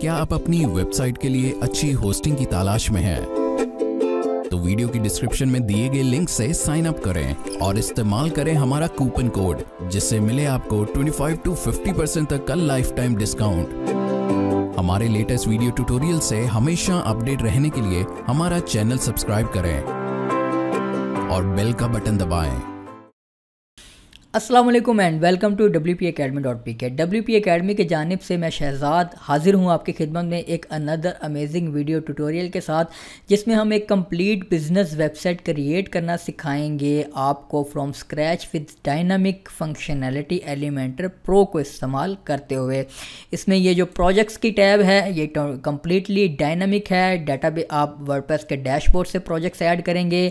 क्या आप अपनी वेबसाइट के लिए अच्छी होस्टिंग की तलाश में हैं? तो वीडियो की डिस्क्रिप्शन में दिए गए लिंक से साइन अप करें और इस्तेमाल करें हमारा कूपन कोड जिससे मिले आपको 25 टू 50 परसेंट तक का लाइफ टाइम डिस्काउंट हमारे लेटेस्ट वीडियो ट्यूटोरियल से हमेशा अपडेट रहने के लिए हमारा चैनल सब्सक्राइब करें और बेल का बटन दबाएं। असलम and welcome to W P academy dot P K W P academy की जानब से मैं शहजाद हाजिर हूँ आपकी खिदमत में एक अनदर अमेजिंग वीडियो ट्यूटोरियल के साथ जिसमें हम एक कम्प्लीट बिजनेस वेबसाइट क्रिएट करना सिखाएंगे आपको from scratch with dynamic functionality Elementor Pro को इस्तेमाल करते हुए इसमें ये जो प्रोजेक्ट्स की टैब है ये कम्प्लीटली तो डायनामिक है डाटा भी आप वर्डप्रेस के डैशबोर्ड से प्रोजेक्ट्स ऐड करेंगे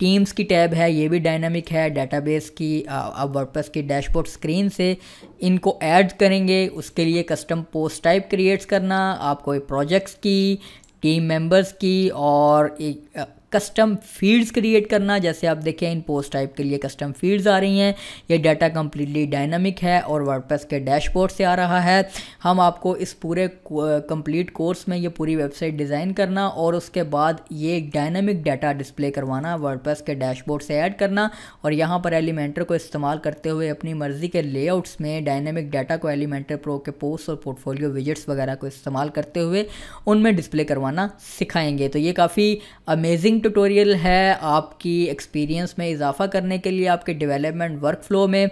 टीम्स की टैब है ये भी डायनामिक है डेटाबेस की अब वर्डप्रेस की डैशबोर्ड स्क्रीन से इनको ऐड करेंगे उसके लिए कस्टम पोस्ट टाइप क्रिएट्स करना आप कोई प्रोजेक्ट्स की टीम मेंबर्स की और एक कस्टम फील्ड्स क्रिएट करना जैसे आप देखें इन पोस्ट टाइप के लिए कस्टम फील्ड्स आ रही हैं ये डाटा कम्प्लीटली डायनामिक है और वर्डप्रेस के डैशबोर्ड से आ रहा है हम आपको इस पूरे कंप्लीट कोर्स में ये पूरी वेबसाइट डिज़ाइन करना और उसके बाद ये डायनामिक डाटा डिस्प्ले करवाना वर्डप्रेस के डैशबोर्ड से ऐड करना और यहाँ पर एलिमेंटर को इस्तेमाल करते हुए अपनी मर्ज़ी के लेआउट्स में डायनामिक डाटा को एलिमेंटर प्रो के पोस्ट और पोर्टफोलियो विजिट्स वगैरह को इस्तेमाल करते हुए उनमें डिस्प्ले करवाना सिखाएंगे तो ये काफ़ी अमेजिंग ट्यूटोरियल है आपकी एक्सपीरियंस में इजाफा करने के लिए आपके डेवलपमेंट वर्क फ्लो में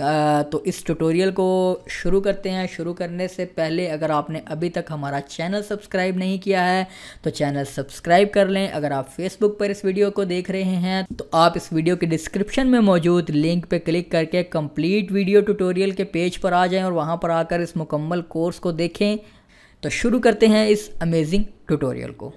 तो इस ट्यूटोरियल को शुरू करते हैं शुरू करने से पहले अगर आपने अभी तक हमारा चैनल सब्सक्राइब नहीं किया है तो चैनल सब्सक्राइब कर लें अगर आप फेसबुक पर इस वीडियो को देख रहे हैं तो आप इस वीडियो के डिस्क्रिप्शन में मौजूद लिंक पर क्लिक करके कंप्लीट वीडियो ट्यूटोरियल के पेज पर आ जाएं और वहाँ पर आकर इस मुकम्मल कोर्स को देखें तो शुरू करते हैं इस अमेजिंग ट्यूटोरियल को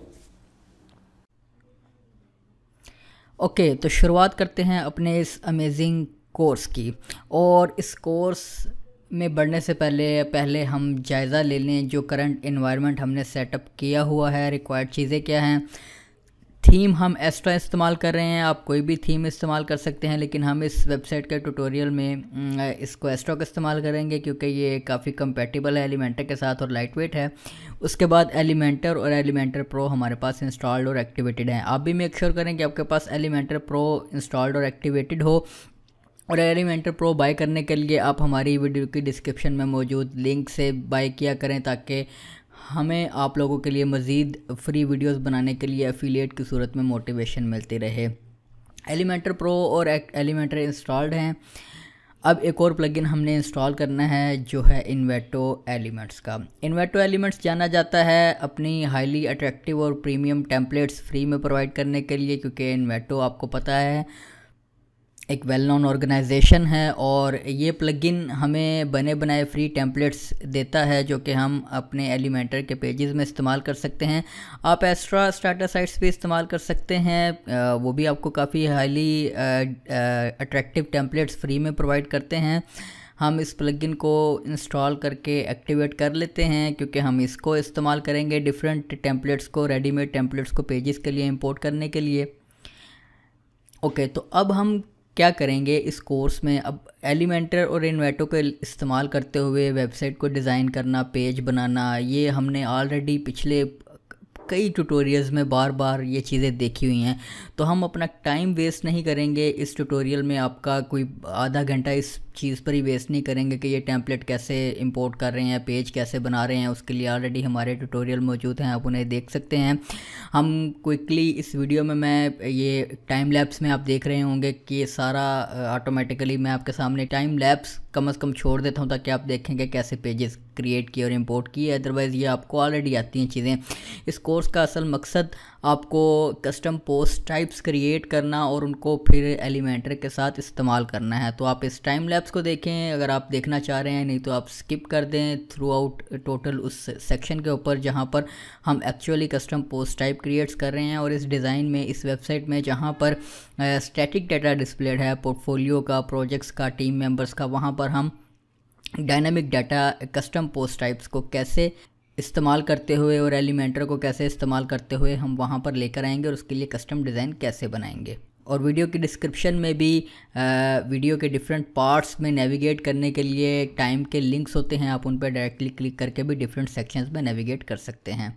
ओके okay, तो शुरुआत करते हैं अपने इस अमेजिंग कोर्स की और इस कोर्स में बढ़ने से पहले पहले हम जायज़ा ले लें जो करंट इन्वायरमेंट हमने सेटअप किया हुआ है रिक्वायर्ड चीज़ें क्या हैं थीम हम एस्ट्रा इस्तेमाल कर रहे हैं आप कोई भी थीम इस्तेमाल कर सकते हैं लेकिन हम इस वेबसाइट के ट्यूटोरियल में इसको एस्ट्रा का इस्तेमाल करेंगे क्योंकि ये काफ़ी कंपेटेबल है एलिमेंटर के साथ और लाइट वेट है उसके बाद एलिमेंटर और एलिमेंटर प्रो हमारे पास इंस्टॉल्ड और एक्टिवेटेड हैं आप भी मेक श्योर करें कि आपके पास एलिमेंटर प्रो इंस्टॉल्ड और एक्टिवेटेड हो और एलिमेंटर प्रो बाय करने के लिए आप हमारी वीडियो की डिस्क्रिप्शन में मौजूद लिंक से बाय किया करें ताकि हमें आप लोगों के लिए मज़ीद फ्री वीडियोस बनाने के लिए एफिलिएट की सूरत में मोटिवेशन मिलती रहे एलिमेंटर प्रो और एलिमेंटर इंस्टॉल्ड हैं अब एक और प्लगइन हमने इंस्टॉल करना है जो है इन्वेटो एलिमेंट्स का इन्वेटो एलिमेंट्स जाना जाता है अपनी हाईली अट्रैक्टिव और प्रीमियम टेम्पलेट्स फ्री में प्रोवाइड करने के लिए क्योंकि इन्वेटो आपको पता है एक वेल नोन ऑर्गेनाइजेशन है और ये प्लगइन हमें बने बनाए फ्री टेम्पलेट्स देता है जो कि हम अपने एलिमेंटर के पेजेस में इस्तेमाल कर सकते हैं आप एक्स्ट्रा स्टार्टर साइट्स भी इस्तेमाल कर सकते हैं वो भी आपको काफ़ी हाईली अट्रैक्टिव टेम्पलेट्स फ्री में प्रोवाइड करते हैं हम इस प्लगइन को इंस्टॉल करके एक्टिवेट कर लेते हैं क्योंकि हम इसको इस्तेमाल करेंगे डिफरेंट टेम्पलेट्स को रेडीमेड टेम्पलेट्स को पेजेस के लिए इम्पोर्ट करने के लिए ओके okay, तो अब हम क्या करेंगे इस कोर्स में अब एलिमेंटर और इन्वेटो के इस्तेमाल करते हुए वेबसाइट को डिज़ाइन करना पेज बनाना ये हमने ऑलरेडी पिछले कई ट्यूटोरियल्स में बार बार ये चीज़ें देखी हुई हैं तो हम अपना टाइम वेस्ट नहीं करेंगे इस ट्यूटोरियल में आपका कोई आधा घंटा इस चीज़ पर ही वेस्ट नहीं करेंगे कि ये टैंपलेट कैसे इंपोर्ट कर रहे हैं पेज कैसे बना रहे हैं उसके लिए ऑलरेडी हमारे ट्यूटोरियल मौजूद हैं आप उन्हें देख सकते हैं हम क्विकली इस वीडियो में मैं ये टाइम लैप्स में आप देख रहे होंगे कि सारा ऑटोमेटिकली मैं आपके सामने टाइम लैप्स कम अज़ कम छोड़ देता हूँ ताकि आप देखेंगे कैसे पेजेस क्रिएट किए और इम्पोर्ट किए अदरवाइज़ ये आपको ऑलरेडी आती हैं चीज़ें इस कोर्स का असल मकसद आपको कस्टम पोस्ट टाइप्स क्रिएट करना और उनको फिर एलिमेंटर के साथ इस्तेमाल करना है तो आप इस टाइम लैप्स को देखें अगर आप देखना चाह रहे हैं नहीं तो आप स्किप कर दें थ्रू आउट टोटल उस सेक्शन के ऊपर जहाँ पर हम actually custom post type creates कर रहे हैं और इस डिज़ाइन में इस वेबसाइट में जहाँ पर स्टैटिक डाटा डिस्प्लेड है पोर्टफोलियो का प्रोजेक्ट्स का टीम मेम्बर्स का वहाँ पर हम dynamic data custom post types को कैसे इस्तेमाल करते हुए और एलिमेंटर को कैसे इस्तेमाल करते हुए हम वहाँ पर लेकर आएंगे और उसके लिए कस्टम डिज़ाइन कैसे बनाएंगे और वीडियो की डिस्क्रिप्शन में भी वीडियो के डिफरेंट पार्ट्स में नेविगेट करने के लिए टाइम के लिंक्स होते हैं आप उन पर डायरेक्टली क्लिक करके भी डिफरेंट सेक्शंस में नेविगेट कर सकते हैं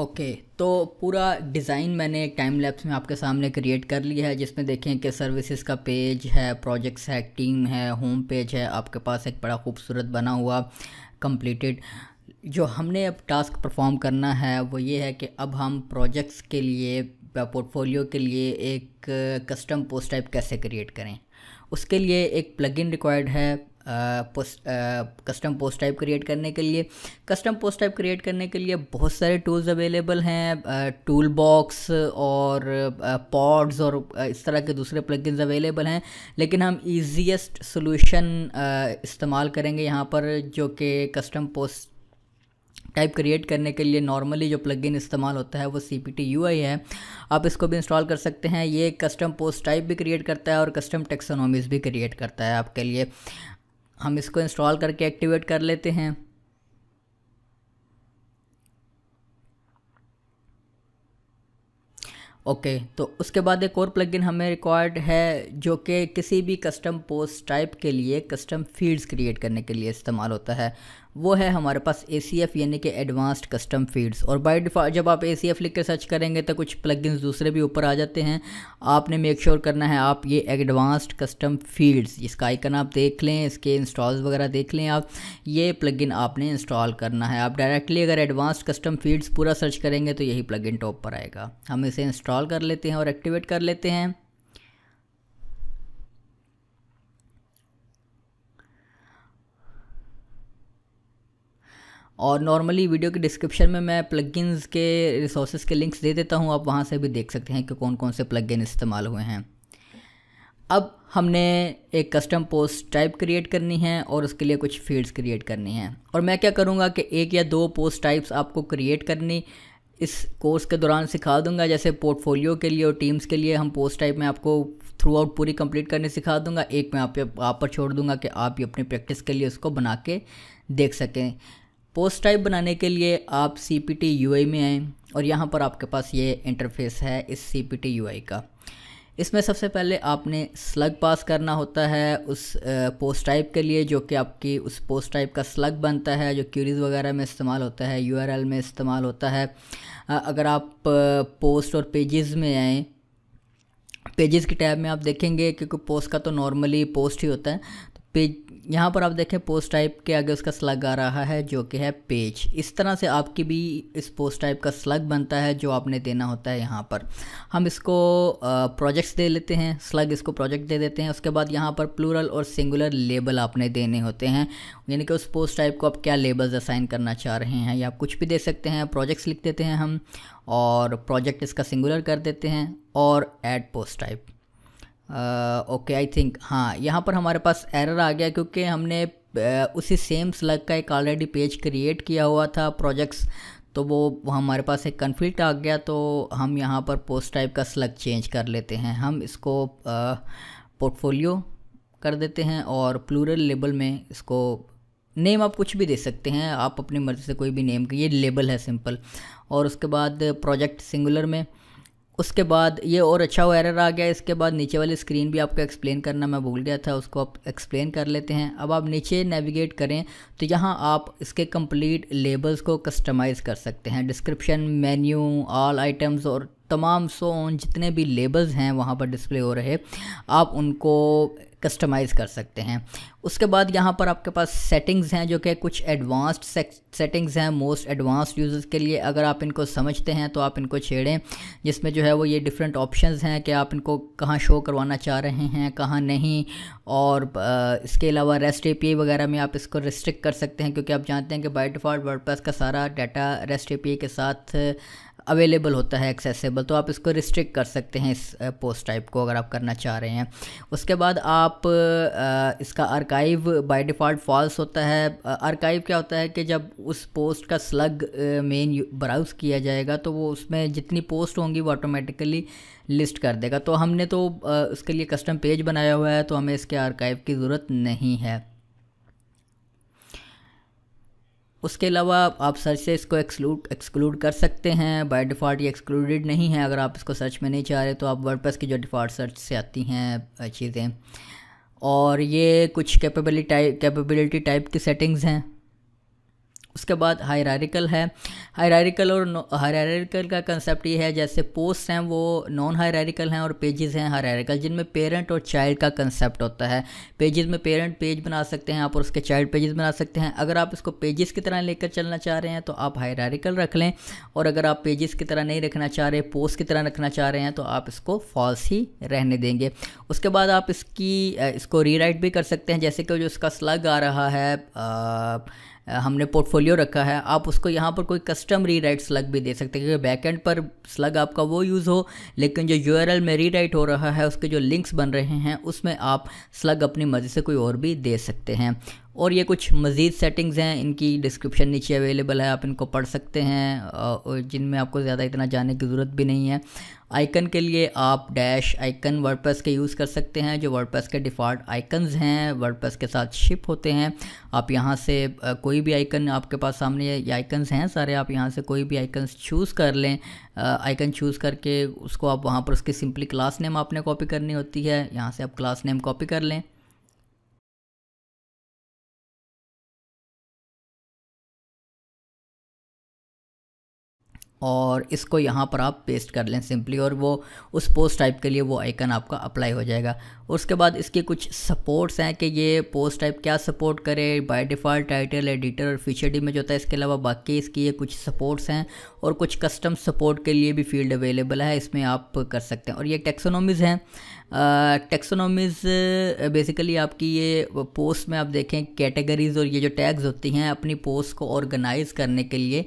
ओके okay, तो पूरा डिज़ाइन मैंने टाइम लैप्स में आपके सामने क्रिएट कर लिया है जिसमें देखें कि सर्विसेज का पेज है प्रोजेक्ट्स है टीम है होम पेज है आपके पास एक बड़ा खूबसूरत बना हुआ कंप्लीटेड जो हमने अब टास्क परफॉर्म करना है वो ये है कि अब हम प्रोजेक्ट्स के लिए पोर्टफोलियो के लिए एक कस्टम पोस्ट टाइप कैसे क्रिएट करें उसके लिए एक प्लगइन रिक्वायर्ड है post custom post type create करने के लिए कस्टम पोस्ट टाइप क्रिएट करने के लिए बहुत सारे टूल्स अवेलेबल हैं टूल uh, बॉक्स और पॉड्स uh, और uh, इस तरह के दूसरे प्लगइन्स अवेलेबल हैं लेकिन हम ईजीएसट सोल्यूशन इस्तेमाल करेंगे यहाँ पर जो कि कस्टम पोस्ट टाइप क्रिएट करने के लिए नॉर्मली जो प्लगइन इस्तेमाल होता है वो C P T U I है आप इसको भी इंस्टॉल कर सकते हैं ये कस्टम पोस्ट टाइप भी क्रिएट करता है और कस्टम टेक्सोनॉमीज भी क्रिएट करता है आपके लिए हम इसको इंस्टॉल करके एक्टिवेट कर लेते हैं ओके okay, तो उसके बाद एक और प्लगइन हमें रिक्वायर्ड है जो कि किसी भी कस्टम पोस्ट टाइप के लिए कस्टम फीड्स क्रिएट करने के लिए इस्तेमाल होता है वो है हमारे पास ए सी एफ़ यानी कि एडवांस्ड कस्टम फीड्स और बाय डिफॉल्ट जब आप ए सी एफ लिख कर सर्च करेंगे तो कुछ प्लगइन्स दूसरे भी ऊपर आ जाते हैं आपने मेक श्योर sure करना है आप ये एडवांस्ड कस्टम फील्ड्स इसका आइकन आप देख लें इसके इंस्टॉल्स वगैरह देख लें आप ये प्लगइन आपने इंस्टॉल करना है आप डायरेक्टली अगर एडवांस्ड कस्टम फील्ड्स पूरा सर्च करेंगे तो यही प्लगइन टॉप पर आएगा हम इसे इंस्टॉल कर लेते हैं और एक्टिवेट कर लेते हैं और नॉर्मली वीडियो के डिस्क्रिप्शन में मैं प्लगइन्स के रिसोर्सेज के लिंक्स दे देता हूँ आप वहाँ से भी देख सकते हैं कि कौन कौन से प्लगइन इस्तेमाल हुए हैं अब हमने एक कस्टम पोस्ट टाइप क्रिएट करनी है और उसके लिए कुछ फील्ड्स क्रिएट करनी है और मैं क्या करूँगा कि एक या दो पोस्ट टाइप्स आपको क्रिएट करनी इस कोर्स के दौरान सिखा दूंगा जैसे पोर्टफोलियो के लिए और टीम्स के लिए हम पोस्ट टाइप में आपको थ्रू आउट पूरी कंप्लीट करने सिखा दूंगा एक मैं आप आप पर छोड़ दूंगा कि आप ये अपनी प्रैक्टिस के लिए उसको बना के देख सकें पोस्ट टाइप बनाने के लिए आप C P T U I में आएँ और यहाँ पर आपके पास ये इंटरफेस है इस C P T U I का इसमें सबसे पहले आपने स्लग पास करना होता है उस पोस्ट टाइप के लिए जो कि आपकी उस पोस्ट टाइप का स्लग बनता है जो क्यूरीज़ वगैरह में इस्तेमाल होता है एल में इस्तेमाल होता है अगर आप पोस्ट और पेजेस में आएँ पेजेस की टैब में आप देखेंगे क्योंकि पोस्ट का तो नॉर्मली पोस्ट ही होता है तो पेज यहाँ पर आप देखें पोस्ट टाइप के आगे उसका स्लग आ रहा है जो कि है पेज इस तरह से आपकी भी इस पोस्ट टाइप का स्लग बनता है जो आपने देना होता है यहाँ पर हम इसको प्रोजेक्ट्स दे लेते हैं स्लग इसको प्रोजेक्ट दे देते हैं उसके बाद यहाँ पर प्लूरल और सिंगुलर लेबल आपने देने होते हैं यानी कि उस पोस्ट टाइप को आप क्या लेबल्स असाइन करना चाह रहे हैं या कुछ भी दे सकते हैं प्रोजेक्ट्स लिख देते हैं हम और प्रोजेक्ट इसका सिंगुलर कर देते हैं और add post type okay I think हाँ यहाँ पर हमारे पास एरर आ गया क्योंकि हमने uh, उसी सेम स्लग का एक ऑलरेडी पेज क्रिएट किया हुआ था प्रोजेक्ट्स तो वो हमारे पास एक कन्फ्लिक्ट आ गया तो हम यहाँ पर पोस्ट टाइप का स्लग चेंज कर लेते हैं हम इसको पोर्टफोलियो uh, कर देते हैं और प्लूरल लेबल में इसको नेम आप कुछ भी दे सकते हैं आप अपनी मर्ज़ी से कोई भी नेम ये लेबल है सिंपल और उसके बाद प्रोजेक्ट सिंगुलर में उसके बाद ये और अच्छा एरर आ गया इसके बाद नीचे वाली स्क्रीन भी आपको एक्सप्लेन करना मैं भूल गया था उसको आप एक्सप्लेन कर लेते हैं अब आप नीचे नेविगेट करें तो यहाँ आप इसके कंप्लीट लेबल्स को कस्टमाइज़ कर सकते हैं डिस्क्रिप्शन मेन्यू ऑल आइटम्स और तमाम सोन जितने भी लेबल्स हैं वहाँ पर डिस्प्ले हो रहे आप उनको कस्टमाइज़ कर सकते हैं उसके बाद यहाँ पर आपके पास सेटिंग्स हैं जो कि कुछ एडवांस्ड सेटिंग्स हैं मोस्ट एडवांस्ड यूज़र्स के लिए अगर आप इनको समझते हैं तो आप इनको छेड़ें जिसमें जो है वो ये डिफरेंट ऑप्शंस हैं कि आप इनको कहाँ शो करवाना चाह रहे हैं कहाँ नहीं और इसके अलावा रेस्ट ए वगैरह में आप इसको रिस्ट्रिक्ट कर सकते हैं क्योंकि आप जानते हैं कि बाई डिफ़ॉल्ट वर्ड का सारा डाटा रेस्ट ए के साथ अवेलेबल होता है एक्सेसिबल तो आप इसको रिस्ट्रिक्ट कर सकते हैं इस पोस्ट टाइप को अगर आप करना चाह रहे हैं उसके बाद आप इसका आर्काइव बाय डिफ़ॉल्ट फॉल्स होता है आर्काइव क्या होता है कि जब उस पोस्ट का स्लग मेन ब्राउज़ किया जाएगा तो वो उसमें जितनी पोस्ट होंगी वो ऑटोमेटिकली लिस्ट कर देगा तो हमने तो उसके लिए कस्टम पेज बनाया हुआ है तो हमें इसके आर्काइव की ज़रूरत नहीं है उसके अलावा आप सर्च से इसको एक्सक्लूड एक्सक्लूड कर सकते हैं बाय डिफ़ॉल्ट ये एक्सक्लूडेड नहीं है अगर आप इसको सर्च में नहीं चाह रहे तो आप वर्डप्रेस की जो डिफ़ॉल्ट सर्च से आती हैं चीज़ें और ये कुछ कैपेबिलिटी टाइप कैपेबिलिटी टाइप की सेटिंग्स हैं उसके बाद हायरारिकल है हायरारिकल और हायरारिकल का कंसेप्ट ये है जैसे पोस्ट हैं वो नॉन हायरारिकल हैं और पेजेस हैं हायरारिकल जिनमें पेरेंट और चाइल्ड का कंसेप्ट होता है पेजेस में पेरेंट पेज बना सकते हैं आप और उसके चाइल्ड पेजेस बना सकते हैं अगर आप इसको पेजेस की तरह लेकर चलना चाह रहे हैं तो आप हायरारिकल रख लें और अगर आप पेजेस की तरह नहीं रखना चाह रहे पोस्ट की तरह रखना चाह रहे हैं तो आप इसको फॉल्स ही रहने देंगे उसके बाद आप इसकी इसको रीराइट भी कर सकते हैं जैसे कि जो इसका स्लग आ रहा है आ, हमने पोर्टफोलियो रखा है आप उसको यहाँ पर कोई कस्टम री राइट स्लग भी दे सकते हैं क्योंकि बैकेंड पर स्लग आपका वो यूज़ हो लेकिन जो यू में री राइट हो रहा है उसके जो लिंक्स बन रहे हैं उसमें आप स्लग अपनी मर्ज़ी से कोई और भी दे सकते हैं और ये कुछ मज़ीद सेटिंग्स हैं इनकी डिस्क्रिप्शन नीचे अवेलेबल है आप इनको पढ़ सकते हैं और जिनमें आपको ज़्यादा इतना जाने की ज़रूरत भी नहीं है आइकन के लिए आप डैश आइकन वर्डप्रेस के यूज़ कर सकते हैं जो वर्डप्रेस के डिफ़ॉल्ट आइकन्स हैं वर्डप्रेस के साथ शिप होते हैं आप यहाँ से कोई भी आइकन आपके पास सामने ये आइकन्स हैं सारे आप यहाँ से कोई भी आइकन्स चूज़ कर लें आइकन चूज़ करके उसको आप वहाँ पर उसकी सिंपली क्लास नेम आपने कॉपी करनी होती है यहाँ से आप क्लास नेम कॉपी कर लें और इसको यहाँ पर आप पेस्ट कर लें सिंपली और वो उस पोस्ट टाइप के लिए वो आइकन आपका अप्लाई हो जाएगा उसके बाद इसके कुछ सपोर्ट्स हैं कि ये पोस्ट टाइप क्या सपोर्ट करे बाय डिफ़ॉल्ट टाइटल एडिटर और फीचर डी में जो होता है इसके अलावा बाकी इसकी ये कुछ सपोर्ट्स हैं और कुछ कस्टम सपोर्ट के लिए भी फील्ड अवेलेबल है इसमें आप कर सकते हैं और ये टेक्सोनॉमीज़ हैं टेक्सोनॉमीज बेसिकली आपकी ये पोस्ट में आप देखें कैटेगरीज और ये जो टैग्स होती हैं अपनी पोस्ट को ऑर्गेनाइज करने के लिए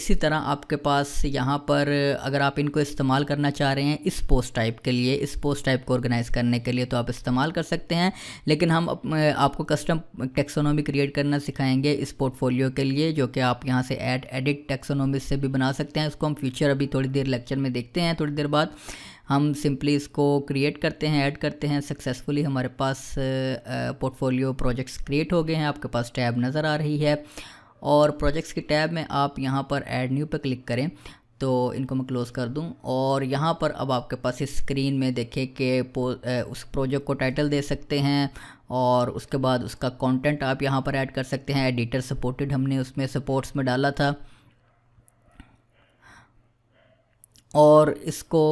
इसी तरह आपके पास यहाँ पर अगर आप इनको इस्तेमाल करना चाह रहे हैं इस पोस्ट टाइप के लिए इस पोस्ट टाइप को ऑर्गेनाइज करने के लिए तो आप इस्तेमाल कर सकते हैं लेकिन हम अप, आपको कस्टम टेक्सोनॉमी क्रिएट करना सिखाएंगे इस पोर्टफोलियो के लिए जो कि आप यहाँ से एड, एडिट टेक्सोनॉमी से भी बना सकते हैं उसको हम फ्यूचर अभी थोड़ी देर लेक्चर में देखते हैं थोड़ी देर बाद हम सिंपली इसको क्रिएट करते हैं ऐड करते हैं सक्सेसफुली हमारे पास पोर्टफोलियो प्रोजेक्ट्स क्रिएट हो गए हैं आपके पास टैब नज़र आ रही है और प्रोजेक्ट्स की टैब में आप यहाँ पर ऐड न्यू पर क्लिक करें तो इनको मैं क्लोज़ कर दूं और यहाँ पर अब आपके पास इस स्क्रीन में देखें कि उस प्रोजेक्ट को टाइटल दे सकते हैं और उसके बाद उसका कंटेंट आप यहाँ पर ऐड कर सकते हैं एडिटर सपोर्टेड हमने उसमें सपोर्ट्स में डाला था और इसको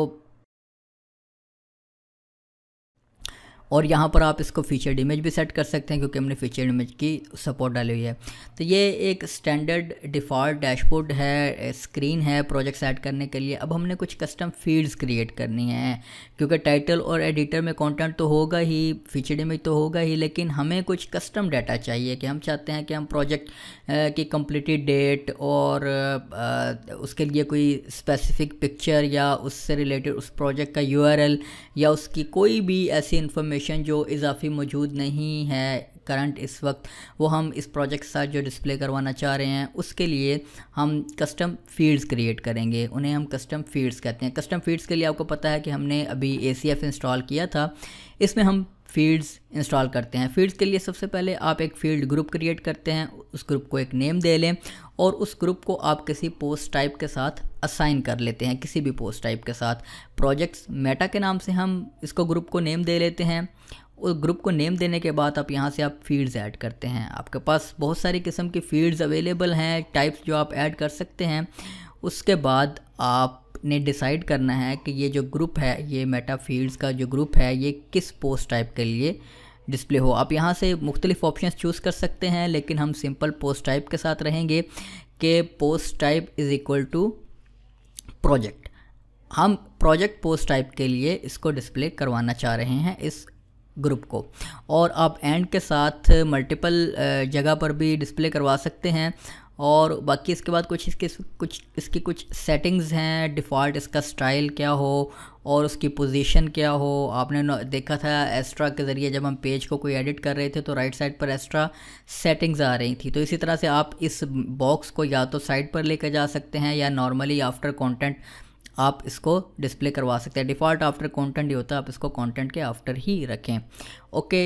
और यहाँ पर आप इसको फीचर्ड इमेज भी सेट कर सकते हैं क्योंकि हमने फीचर्ड इमेज की सपोर्ट डाली हुई है तो ये एक स्टैंडर्ड डिफ़ॉल्ट डैशबोर्ड है स्क्रीन है प्रोजेक्ट सेट करने के लिए अब हमने कुछ कस्टम फील्ड्स क्रिएट करनी है क्योंकि टाइटल और एडिटर में कंटेंट तो होगा ही फीचर्ड इमेज तो होगा ही लेकिन हमें कुछ कस्टम डाटा चाहिए कि हम चाहते हैं कि हम प्रोजेक्ट की कम्प्लीटेड डेट और उसके लिए कोई स्पेसिफिक पिक्चर या उससे रिलेटेड उस प्रोजेक्ट का यू या उसकी कोई भी ऐसी इन्फॉर्मेशन इन्फॉर्मेशन जो इजाफी मौजूद नहीं है करंट इस वक्त वो हम इस प्रोजेक्ट साथ जो डिस्प्ले करवाना चाह रहे हैं उसके लिए हम कस्टम फील्ड्स क्रिएट करेंगे उन्हें हम कस्टम फील्ड्स कहते हैं कस्टम फील्ड्स के लिए आपको पता है कि हमने अभी ए इंस्टॉल किया था इसमें हम फील्ड्स इंस्टॉल करते हैं फील्ड्स के लिए सबसे पहले आप एक फील्ड ग्रुप क्रिएट करते हैं उस ग्रुप को एक नेम दे लें और उस ग्रुप को आप किसी पोस्ट टाइप के साथ असाइन कर लेते हैं किसी भी पोस्ट टाइप के साथ प्रोजेक्ट्स मेटा के नाम से हम इसको ग्रुप को नेम दे लेते हैं उस ग्रुप को नेम देने के बाद आप यहाँ से आप फील्ड्स ऐड करते हैं आपके पास बहुत सारी किस्म की फील्ड्स अवेलेबल हैं टाइप्स जो आप ऐड कर सकते हैं उसके बाद आप ने डिसाइड करना है कि ये जो ग्रुप है ये मेटा फील्ड्स का जो ग्रुप है ये किस पोस्ट टाइप के लिए डिस्प्ले हो आप यहाँ से मुख्तलिफ ऑप्शन चूज़ कर सकते हैं लेकिन हम सिंपल पोस्ट टाइप के साथ रहेंगे कि post type is equal to project हम प्रोजेक्ट पोस्ट टाइप के लिए इसको डिस्प्ले करवाना चाह रहे हैं इस ग्रुप को और आप एंड के साथ मल्टीपल जगह पर भी डिस्प्ले करवा सकते हैं और बाकी इसके बाद कुछ इसके कुछ इसकी कुछ सेटिंग्स हैं डिफ़ॉल्ट इसका स्टाइल क्या हो और उसकी पोजीशन क्या हो आपने देखा था एस्ट्रा के ज़रिए जब हम पेज को कोई एडिट कर रहे थे तो राइट साइड पर एस्ट्रा सेटिंग्स आ रही थी तो इसी तरह से आप इस बॉक्स को या तो साइड पर लेकर जा सकते हैं या नॉर्मली आफ्टर कॉन्टेंट आप इसको डिस्प्ले करवा सकते हैं डिफ़ॉल्ट आफ्टर कॉन्टेंट ही होता है आप इसको कॉन्टेंट के आफ्टर ही रखें ओके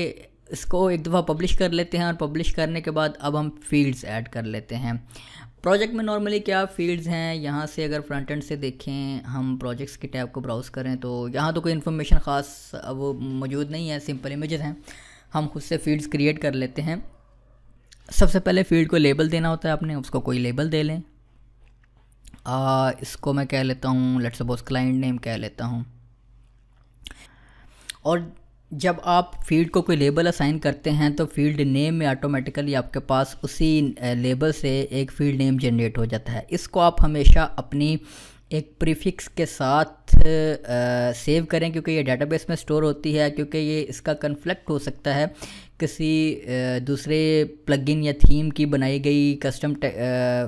इसको एक दफ़ा पब्लिश कर लेते हैं और पब्लिश करने के बाद अब हम फील्ड्स ऐड कर लेते हैं प्रोजेक्ट में नॉर्मली क्या फील्ड्स हैं यहाँ से अगर फ्रंट एंड से देखें हम प्रोजेक्ट्स के टैब को ब्राउज़ करें तो यहाँ तो कोई इन्फॉर्मेशन ख़ास अब मौजूद नहीं है सिंपल इमेजेस हैं हम खुद से फील्ड्स क्रिएट कर लेते हैं सबसे पहले फील्ड को लेबल देना होता है आपने उसको कोई लेबल दे लें आ, इसको मैं कह लेता हूँ लेट्स सपोज क्लाइंट नेम कह लेता हूँ और जब आप फील्ड को कोई लेबल असाइन करते हैं तो फील्ड नेम में ऑटोमेटिकली आपके पास उसी लेबल से एक फील्ड नेम जनरेट हो जाता है इसको आप हमेशा अपनी एक प्रीफिक्स के साथ आ, सेव करें क्योंकि ये डेटाबेस में स्टोर होती है क्योंकि ये इसका कन्फ्लिक्ट हो सकता है किसी आ, दूसरे प्लगइन या थीम की बनाई गई कस्टम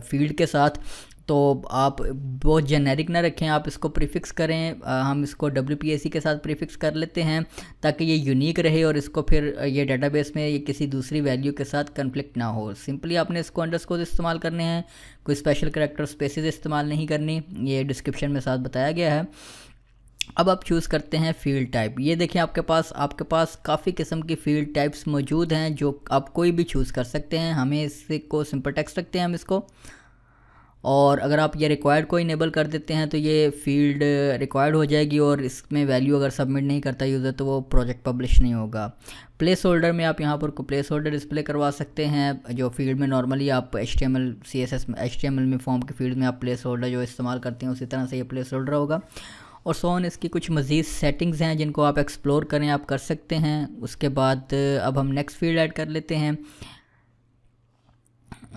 फील्ड के साथ तो आप बहुत जेनेरिक ना रखें आप इसको प्रीफिक्स करें आ, हम इसको डब्ल्यू के साथ प्रीफिक्स कर लेते हैं ताकि ये यूनिक रहे और इसको फिर ये डेटाबेस में ये किसी दूसरी वैल्यू के साथ कन्फ्लिक्ट ना हो सिंपली आपने इसको अंडरस्कोर इस्तेमाल करने हैं कोई स्पेशल करेक्टर स्पेसिस इस्तेमाल नहीं करनी ये डिस्क्रिप्शन में साथ बताया गया है अब आप चूज़ करते हैं फील्ड टाइप ये देखें आपके पास आपके पास काफ़ी किस्म की फील्ड टाइप्स मौजूद हैं जो आप कोई भी चूज़ कर सकते हैं हमें इसको सिंपल टेक्स्ट रखते हैं हम इसको और अगर आप ये रिक्वायर्ड को इनेबल कर देते हैं तो ये फील्ड रिक्वायर्ड हो जाएगी और इसमें वैल्यू अगर सबमिट नहीं करता यूज़र तो वो प्रोजेक्ट पब्लिश नहीं होगा प्लेस होल्डर में आप यहाँ पर प्लेस होल्डर डिस्प्ले करवा सकते हैं जो फील्ड में नॉर्मली आप H T M L C S S H T M L में फॉर्म के फील्ड में आप प्लेस होल्डर जो इस्तेमाल करते हैं उसी तरह से ये प्लेस होल्डर होगा और सोन इसकी कुछ मज़ीद सेटिंग्स हैं जिनको आप एक्सप्लोर करें आप कर सकते हैं उसके बाद अब हम नेक्स्ट फील्ड ऐड कर लेते हैं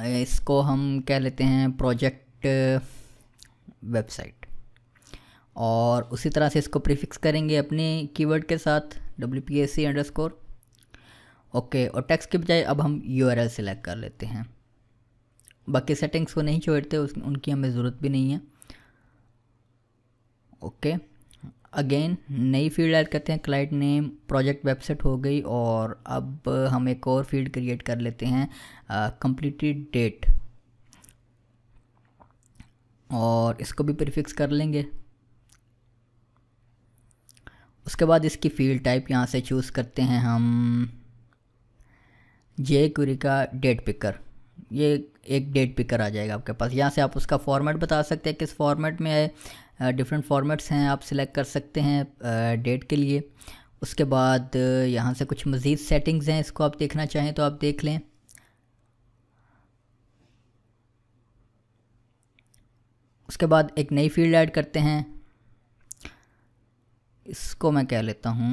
इसको हम कह लेते हैं प्रोजेक्ट वेबसाइट और उसी तरह से इसको प्रीफिक्स करेंगे अपने कीवर्ड के साथ W P S C underscore okay और टैक्स के बजाय अब हम यू आर एल सेलेक्ट कर लेते हैं बाकी सेटिंग्स को नहीं छोड़ते उनकी हमें ज़रूरत भी नहीं है ओके okay. अगेन नई फील्ड ऐड करते हैं क्लाइंट नेम प्रोजेक्ट वेबसाइट हो गई और अब हम एक और फील्ड क्रिएट कर लेते हैं कंप्लीटेड uh, डेट और इसको भी प्रीफिक्स कर लेंगे उसके बाद इसकी फील्ड टाइप यहाँ से चूज़ करते हैं हम जे क्यूरी का डेट पिकर ये एक डेट पिकर आ जाएगा आपके पास यहाँ से आप उसका फॉर्मेट बता सकते हैं किस फॉर्मेट में है डिफरेंट फॉर्मेट्स हैं आप सिलेक्ट कर सकते हैं डेट के लिए उसके बाद यहाँ से कुछ मज़ीद सेटिंग्स हैं इसको आप देखना चाहें तो आप देख लें उसके बाद एक नई फील्ड ऐड करते हैं इसको मैं कह लेता हूँ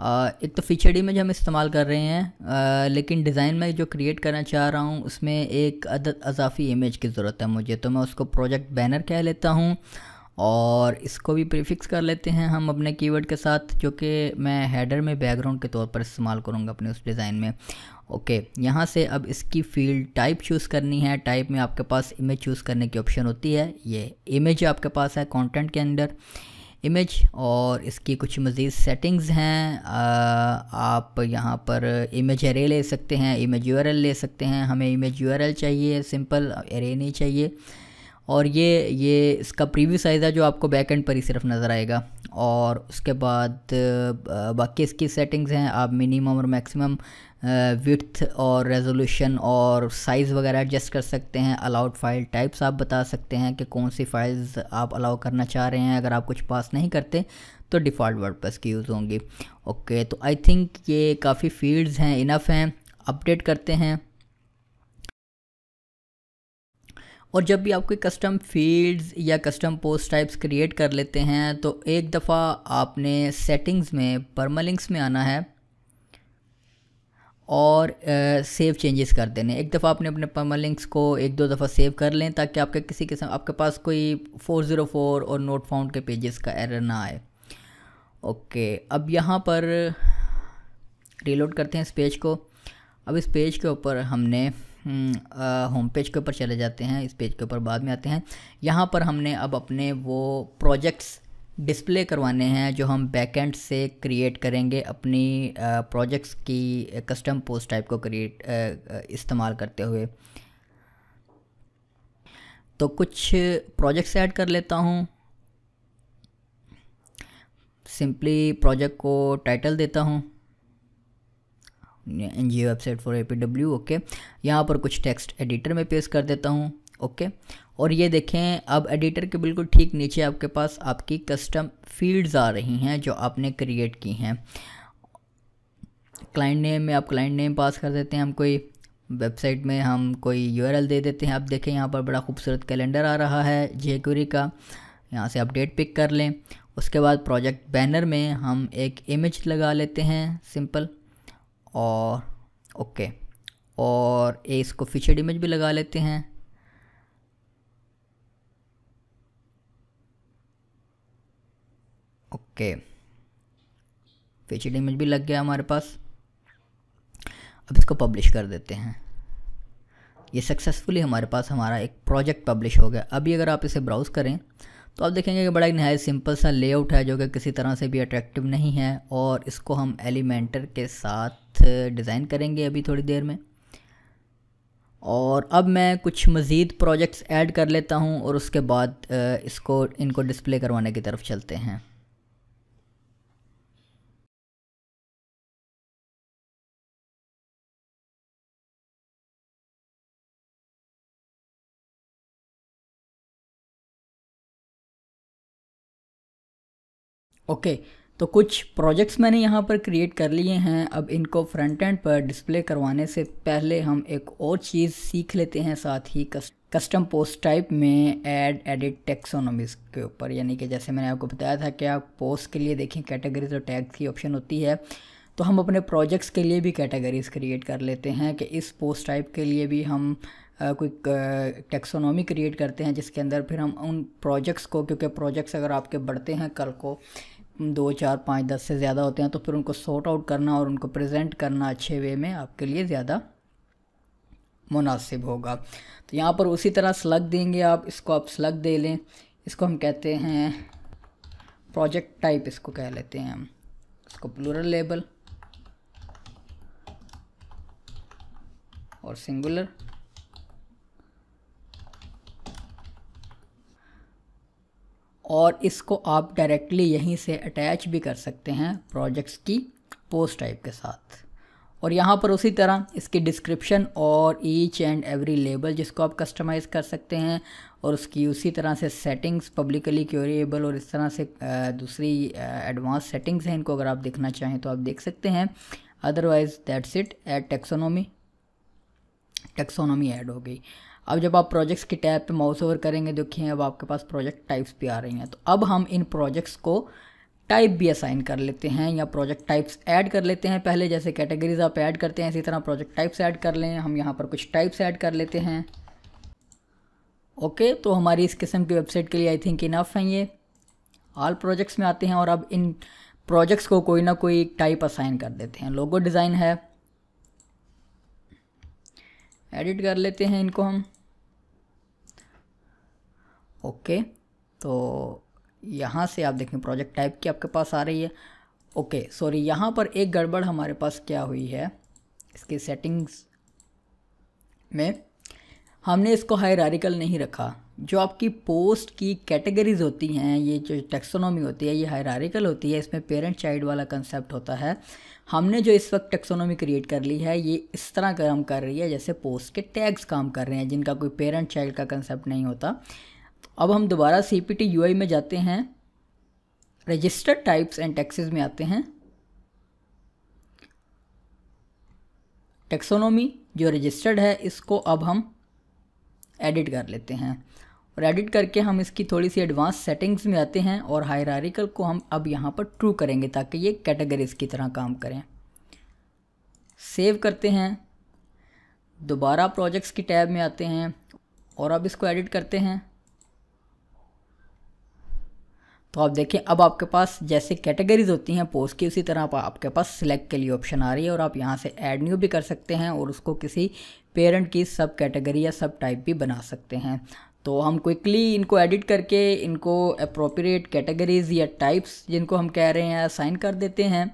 एक तो फीचर्ड इमेज हम इस्तेमाल कर रहे हैं लेकिन डिज़ाइन में जो क्रिएट करना चाह रहा हूँ उसमें एक अदद अजाफी इमेज की ज़रूरत है मुझे तो मैं उसको प्रोजेक्ट बैनर कह लेता हूँ और इसको भी प्रीफिक्स कर लेते हैं हम अपने कीवर्ड के साथ जो कि मैं हेडर में बैकग्राउंड के तौर पर इस्तेमाल करूँगा अपने उस डिज़ाइन में ओके यहाँ से अब इसकी फील्ड टाइप चूज़ करनी है टाइप में आपके पास इमेज चूज़ करने की ऑप्शन होती है ये इमेज आपके पास है कॉन्टेंट के अंदर इमेज और इसकी कुछ मज़ीद सेटिंग्स हैं आप यहाँ पर इमेज एरे ले सकते हैं इमेज यू ले सकते हैं हमें इमेज यू चाहिए सिंपल एरे नहीं चाहिए और ये ये इसका प्रीव्यू साइज़ है जो आपको बैक एंड पर ही सिर्फ नज़र आएगा और उसके बाद बाकी इसकी सेटिंग्स हैं आप मिनिमम और मैक्सिमम विथ और रेजोल्यूशन और साइज़ वगैरह एडजस्ट कर सकते हैं अलाउड फाइल टाइप्स आप बता सकते हैं कि कौन सी फाइल्स आप अलाउ करना चाह रहे हैं अगर आप कुछ पास नहीं करते तो डिफ़ॉल्ट वर्डप्रेस की यूज़ होंगी ओके okay, तो आई थिंक ये काफ़ी फील्ड्स हैं इनफ हैं अपडेट करते हैं और जब भी आप कोई कस्टम फील्ड्स या कस्टम पोस्ट टाइप्स क्रिएट कर लेते हैं तो एक दफ़ा आपने सेटिंग्स में परमालिंक्स में आना है और सेव चेंजेस कर देने एक दफ़ा आपने अपने परमालिंक्स को एक दो दफ़ा सेव कर लें ताकि आपके किसी किस्म आपके पास कोई 404 और नोट फाउंड के पेजेस का एरर ना आए ओके अब यहाँ पर रीलोड करते हैं इस पेज को अब इस पेज के ऊपर हमने होम हम्म, पेज के ऊपर चले जाते हैं इस पेज के ऊपर बाद में आते हैं यहाँ पर हमने अब अपने वो प्रोजेक्ट्स डिस्प्ले करवाने हैं जो हम बैकएंड से क्रिएट करेंगे अपनी प्रोजेक्ट्स की कस्टम पोस्ट टाइप को क्रिएट इस्तेमाल करते हुए तो कुछ प्रोजेक्ट्स ऐड कर लेता हूँ सिंपली प्रोजेक्ट को टाइटल देता हूँ N G website for A P W okay यहाँ पर कुछ टेक्स्ट एडिटर में पेस्ट कर देता हूँ ओके okay. और ये देखें अब एडिटर के बिल्कुल ठीक नीचे आपके पास आपकी कस्टम फील्ड्स आ रही हैं जो आपने क्रिएट की हैं क्लाइंट नेम में आप क्लाइंट नेम पास कर देते हैं हम कोई वेबसाइट में हम कोई यूआरएल दे देते हैं आप देखें यहाँ पर बड़ा खूबसूरत कैलेंडर आ रहा है जेक्यूरी का यहाँ से आप डेट पिक कर लें उसके बाद प्रोजेक्ट बैनर में हम एक इमेज लगा लेते हैं सिंपल और ओके और इसको फीचर्ड इमेज भी लगा लेते हैं ओके फेशियल इमेज भी लग गया हमारे पास अब इसको पब्लिश कर देते हैं ये सक्सेसफुली हमारे पास हमारा एक प्रोजेक्ट पब्लिश हो गया अभी अगर आप इसे ब्राउज़ करें तो आप देखेंगे कि बड़ा ही नहाय सिंपल सा लेआउट है जो कि किसी तरह से भी अट्रैक्टिव नहीं है और इसको हम एलिमेंटर के साथ डिज़ाइन करेंगे अभी थोड़ी देर में और अब मैं कुछ मज़ीद प्रोजेक्ट्स ऐड कर लेता हूँ और उसके बाद इसको इनको डिस्प्ले करवाने की तरफ चलते हैं ओके तो कुछ प्रोजेक्ट्स मैंने यहाँ पर क्रिएट कर लिए हैं अब इनको फ्रंट एंड पर डिस्प्ले करवाने से पहले हम एक और चीज़ सीख लेते हैं साथ ही कस्टम पोस्ट टाइप में एड एडिट टेक्सोनोमिक्स के ऊपर यानी कि जैसे मैंने आपको बताया था कि आप पोस्ट के लिए देखें कैटेगरीज और टैग की ऑप्शन होती है तो हम अपने प्रोजेक्ट्स के लिए भी कैटेगरीज क्रिएट कर लेते हैं कि इस पोस्ट टाइप के लिए भी हम आ, कोई टेक्सोनॉमी क्रिएट करते हैं जिसके अंदर फिर हम उन प्रोजेक्ट्स को क्योंकि प्रोजेक्ट्स अगर आपके बढ़ते हैं कल को दो चार पाँच दस से ज़्यादा होते हैं तो फिर उनको सॉर्ट आउट करना और उनको प्रेजेंट करना अच्छे वे में आपके लिए ज़्यादा मुनासिब होगा तो यहाँ पर उसी तरह स्लग देंगे आप इसको आप स्लग दे लें इसको हम कहते हैं प्रोजेक्ट टाइप इसको कह लेते हैं हम इसको प्लूरल लेबल और सिंगुलर और इसको आप डायरेक्टली यहीं से अटैच भी कर सकते हैं प्रोजेक्ट्स की पोस्ट टाइप के साथ और यहाँ पर उसी तरह इसकी डिस्क्रिप्शन और ईच एंड एवरी लेबल जिसको आप कस्टमाइज़ कर सकते हैं और उसकी उसी तरह से सेटिंग्स पब्लिकली क्योरेबल और इस तरह से दूसरी एडवांस सेटिंग्स हैं इनको अगर आप देखना चाहें तो आप देख सकते हैं otherwise that's it add taxonomy taxonomy add हो गई अब जब आप प्रोजेक्ट्स की टैब पे माउस ओवर करेंगे देखिए अब आपके पास प्रोजेक्ट टाइप्स भी आ रही हैं तो अब हम इन प्रोजेक्ट्स को टाइप भी असाइन कर लेते हैं या प्रोजेक्ट टाइप्स ऐड कर लेते हैं पहले जैसे कैटेगरीज आप ऐड करते हैं इसी तरह प्रोजेक्ट टाइप्स ऐड कर लें हम यहाँ पर कुछ टाइप्स ऐड कर लेते हैं ओके okay, तो हमारी इस किस्म की वेबसाइट के लिए आई थिंक इनफ हैं ये ऑल प्रोजेक्ट्स में आते हैं और अब इन प्रोजेक्ट्स को कोई ना कोई टाइप असाइन कर देते हैं लोगो डिज़ाइन है एडिट कर लेते हैं इनको हम ओके तो यहाँ से आप देखें प्रोजेक्ट टाइप की आपके पास आ रही है ओके सॉरी यहाँ पर एक गड़बड़ हमारे पास क्या हुई है इसके सेटिंग्स में हमने इसको हायरारिकल नहीं रखा जो आपकी पोस्ट की कैटेगरीज होती हैं ये जो टेक्सोनॉमी होती है ये हायरारिकल होती है इसमें पेरेंट चाइल्ड वाला कंसेप्ट होता है हमने जो इस वक्त टेक्सोनॉमी क्रिएट कर ली है ये इस तरह काम कर रही है जैसे पोस्ट के टैग्स काम कर रहे हैं जिनका कोई पेरेंट चाइल्ड का कंसेप्ट नहीं होता अब हम दोबारा C P T U I में जाते हैं रजिस्टर्ड टाइप्स एंड टैक्सेस में आते हैं टेक्सोनोमी जो रजिस्टर्ड है इसको अब हम एडिट कर लेते हैं और एडिट करके हम इसकी थोड़ी सी एडवांस सेटिंग्स में आते हैं और हायरारिकल को हम अब यहाँ पर ट्रू करेंगे ताकि ये कैटेगरीज की तरह काम करें सेव करते हैं दोबारा प्रोजेक्ट्स की टैब में आते हैं और अब इसको एडिट करते हैं तो आप देखें अब आपके पास जैसे कैटेगरीज होती हैं पोस्ट की उसी तरह आपके पास सिलेक्ट के लिए ऑप्शन आ रही है और आप यहाँ से ऐड न्यू भी कर सकते हैं और उसको किसी पेरेंट की सब कैटेगरी या सब टाइप भी बना सकते हैं तो हम क्विकली इनको एडिट करके इनको अप्रोप्रिएट कैटेगरीज या टाइप्स जिनको हम कह रहे हैं असाइन कर देते हैं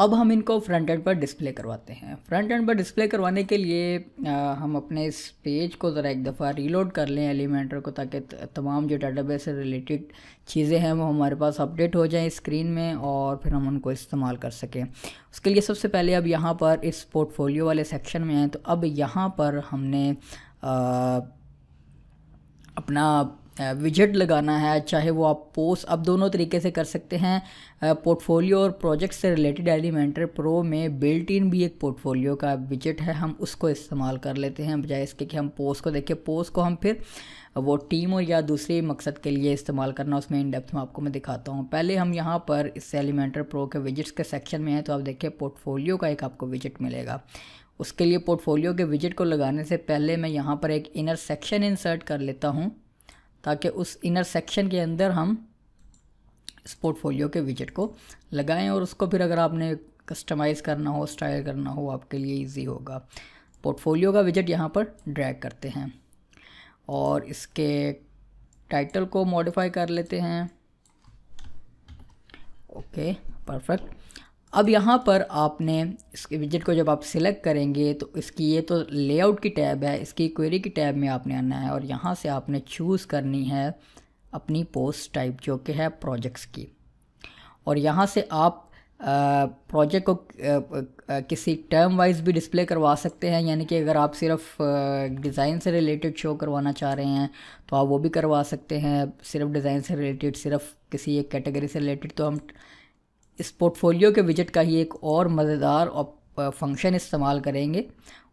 अब हम इनको फ्रंट एंड पर डिस्प्ले करवाते हैं फ्रंट एंड पर डिस्प्ले करवाने के लिए आ, हम अपने इस पेज को ज़रा एक दफ़ा रीलोड कर लें एलिमेंटर को ताकि तमाम जो डाटाबेस से रिलेटेड चीज़ें हैं वो हमारे पास अपडेट हो जाएं स्क्रीन में और फिर हम उनको इस्तेमाल कर सकें उसके लिए सबसे पहले अब यहाँ पर इस पोर्टफोलियो वाले सेक्शन में आए तो अब यहाँ पर हमने आ, अपना विजट लगाना है चाहे वो आप पोस्ट आप दोनों तरीके से कर सकते हैं पोर्टफोलियो और प्रोजेक्ट से रिलेटेड एलिमेंटर प्रो में बिल्ट इन भी एक पोर्टफोलियो का विजट है हम उसको इस्तेमाल कर लेते हैं बजाय इसके कि हम पोस्ट को देखें पोस्ट को हम फिर वो टीम और या दूसरे मकसद के लिए इस्तेमाल करना उसमें इन डेप्थ में आपको मैं दिखाता हूँ पहले हम यहाँ पर इस एलिमेंटर प्रो के विजिट्स के सेक्शन में हैं तो आप देखिए पोर्टफोलियो का एक आपको विजिट मिलेगा उसके लिए पोर्टफोलियो के विजिट को लगाने से पहले मैं यहाँ पर एक इनर सेक्शन इंसर्ट कर लेता हूँ ताकि उस इनर सेक्शन के अंदर हम इस पोर्टफोलियो के विजट को लगाएं और उसको फिर अगर आपने कस्टमाइज़ करना हो स्टाइल करना हो आपके लिए इजी होगा पोर्टफोलियो का विजट यहाँ पर ड्रैग करते हैं और इसके टाइटल को मॉडिफाई कर लेते हैं ओके परफेक्ट अब यहाँ पर आपने इस विजिट को जब आप सिलेक्ट करेंगे तो इसकी ये तो लेआउट की टैब है इसकी क्वेरी की टैब में आपने आना है और यहाँ से आपने चूज़ करनी है अपनी पोस्ट टाइप जो कि है प्रोजेक्ट्स की और यहाँ से आप प्रोजेक्ट को किसी टर्म वाइज भी डिस्प्ले करवा सकते हैं यानी कि अगर आप सिर्फ डिज़ाइन से रिलेटेड शो करवाना चाह रहे हैं तो आप वो भी करवा सकते हैं सिर्फ डिज़ाइन से रिलेटेड सिर्फ किसी एक कैटेगरी से रिलेटेड तो हम इस पोर्टफोलियो के विजिट का ही एक और मज़ेदार फंक्शन इस्तेमाल करेंगे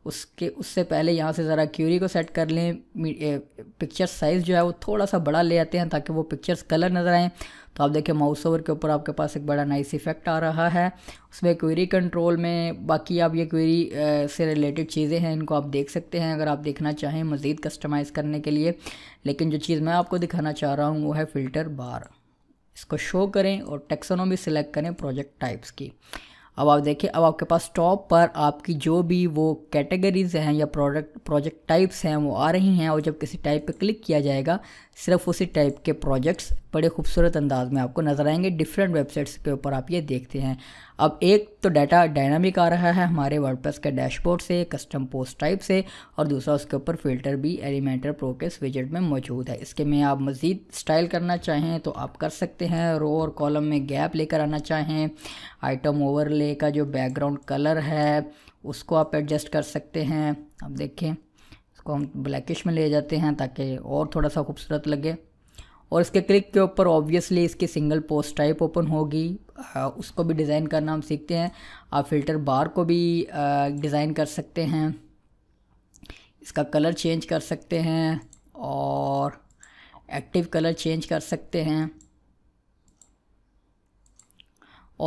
उसके उससे पहले यहाँ से ज़रा क्यूरी को सेट कर लें पिक्चर साइज़ जो है वो थोड़ा सा बड़ा ले आते हैं ताकि वो पिक्चर्स कलर नज़र आएँ तो आप देखें माउस ओवर के ऊपर आपके पास एक बड़ा नाइस इफेक्ट आ रहा है उसमें क्वेरी कंट्रोल में बाकी आप ये क्वेरी से रिलेटेड चीज़ें हैं इनको आप देख सकते हैं अगर आप देखना चाहें मज़ीद कस्टमाइज़ करने के लिए लेकिन जो चीज़ मैं आपको दिखाना चाह रहा हूँ वो है फ़िल्टर बार इसको शो करें और टेक्सोनोमी सिलेक्ट करें प्रोजेक्ट टाइप्स की अब आप देखिए अब आपके पास टॉप पर आपकी जो भी वो कैटेगरीज हैं या प्रोडक्ट प्रोजेक्ट टाइप्स हैं वो आ रही हैं और जब किसी टाइप पे क्लिक किया जाएगा सिर्फ उसी टाइप के प्रोजेक्ट्स बड़े खूबसूरत अंदाज में आपको नज़र आएंगे डिफरेंट वेबसाइट्स के ऊपर आप ये देखते हैं अब एक तो डाटा डायनामिक आ रहा है हमारे वर्डप्रेस के डैशबोर्ड से कस्टम पोस्ट टाइप से और दूसरा उसके ऊपर फिल्टर भी एलिमेंटर प्रो के विजेट में मौजूद है इसके में आप मज़ीद स्टाइल करना चाहें तो आप कर सकते हैं रो और कॉलम में गैप लेकर आना चाहें आइटम ओवरले का जो बैकग्राउंड कलर है उसको आप एडजस्ट कर सकते हैं अब देखें इसको हम ब्लैकिश में ले जाते हैं ताकि और थोड़ा सा खूबसूरत लगे और इसके क्लिक के ऊपर ऑब्वियसली इसकी सिंगल पोस्ट टाइप ओपन होगी उसको भी डिज़ाइन करना हम सीखते हैं आप फिल्टर बार को भी डिज़ाइन कर सकते हैं इसका कलर चेंज कर सकते हैं और एक्टिव कलर चेंज कर सकते हैं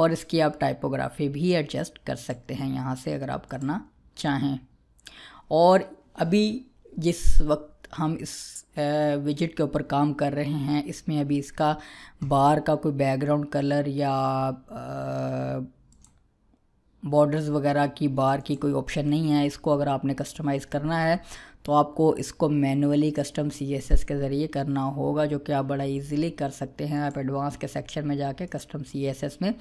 और इसकी आप टाइपोग्राफी भी एडजस्ट कर सकते हैं यहाँ से अगर आप करना चाहें और अभी जिस वक्त हम इस विजिट के ऊपर काम कर रहे हैं इसमें अभी इसका बार का कोई बैकग्राउंड कलर या बॉर्डर्स वगैरह की बार की कोई ऑप्शन नहीं है इसको अगर आपने कस्टमाइज़ करना है तो आपको इसको manually custom C S S के ज़रिए करना होगा जो कि आप बड़ा इजीली कर सकते हैं आप एडवांस के सेक्शन में जाके कस्टम सी एस एस में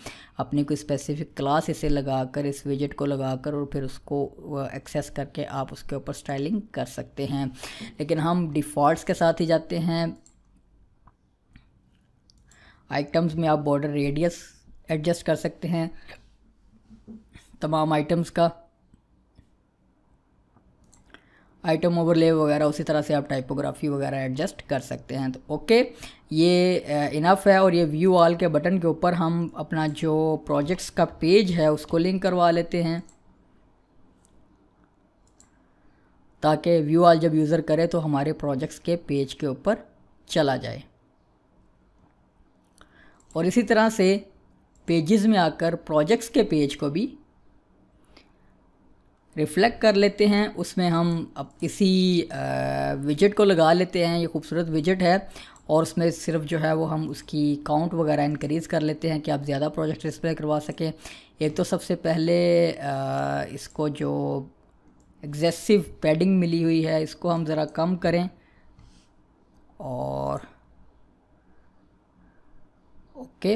अपनी कोई स्पेसिफिक क्लास इसे लगाकर इस विजिट को लगाकर और फिर उसको एक्सेस करके आप उसके ऊपर स्टाइलिंग कर सकते हैं लेकिन हम डिफ़ॉल्ट के साथ ही जाते हैं आइटम्स में आप बॉर्डर रेडियस एडजस्ट कर सकते हैं तमाम आइटम्स का आइटम ओवरले वगैरह उसी तरह से आप टाइपोग्राफी वगैरह एडजस्ट कर सकते हैं तो ओके ये इनफ uh, है और ये व्यू ऑल के बटन के ऊपर हम अपना जो प्रोजेक्ट्स का पेज है उसको लिंक करवा लेते हैं ताकि व्यू ऑल जब यूज़र करे तो हमारे प्रोजेक्ट्स के पेज के ऊपर चला जाए और इसी तरह से पेजेस में आकर प्रोजेक्ट्स के पेज को भी रिफ्लेक्ट कर लेते हैं उसमें हम अब किसी विजट को लगा लेते हैं ये खूबसूरत विजट है और उसमें सिर्फ जो है वो हम उसकी काउंट वगैरह इनक्रीज़ कर लेते हैं कि आप ज़्यादा प्रोजेक्ट डिस्प्ले करवा सकें एक तो सबसे पहले आ, इसको जो एग्जेसिव पैडिंग मिली हुई है इसको हम ज़रा कम करें और ओके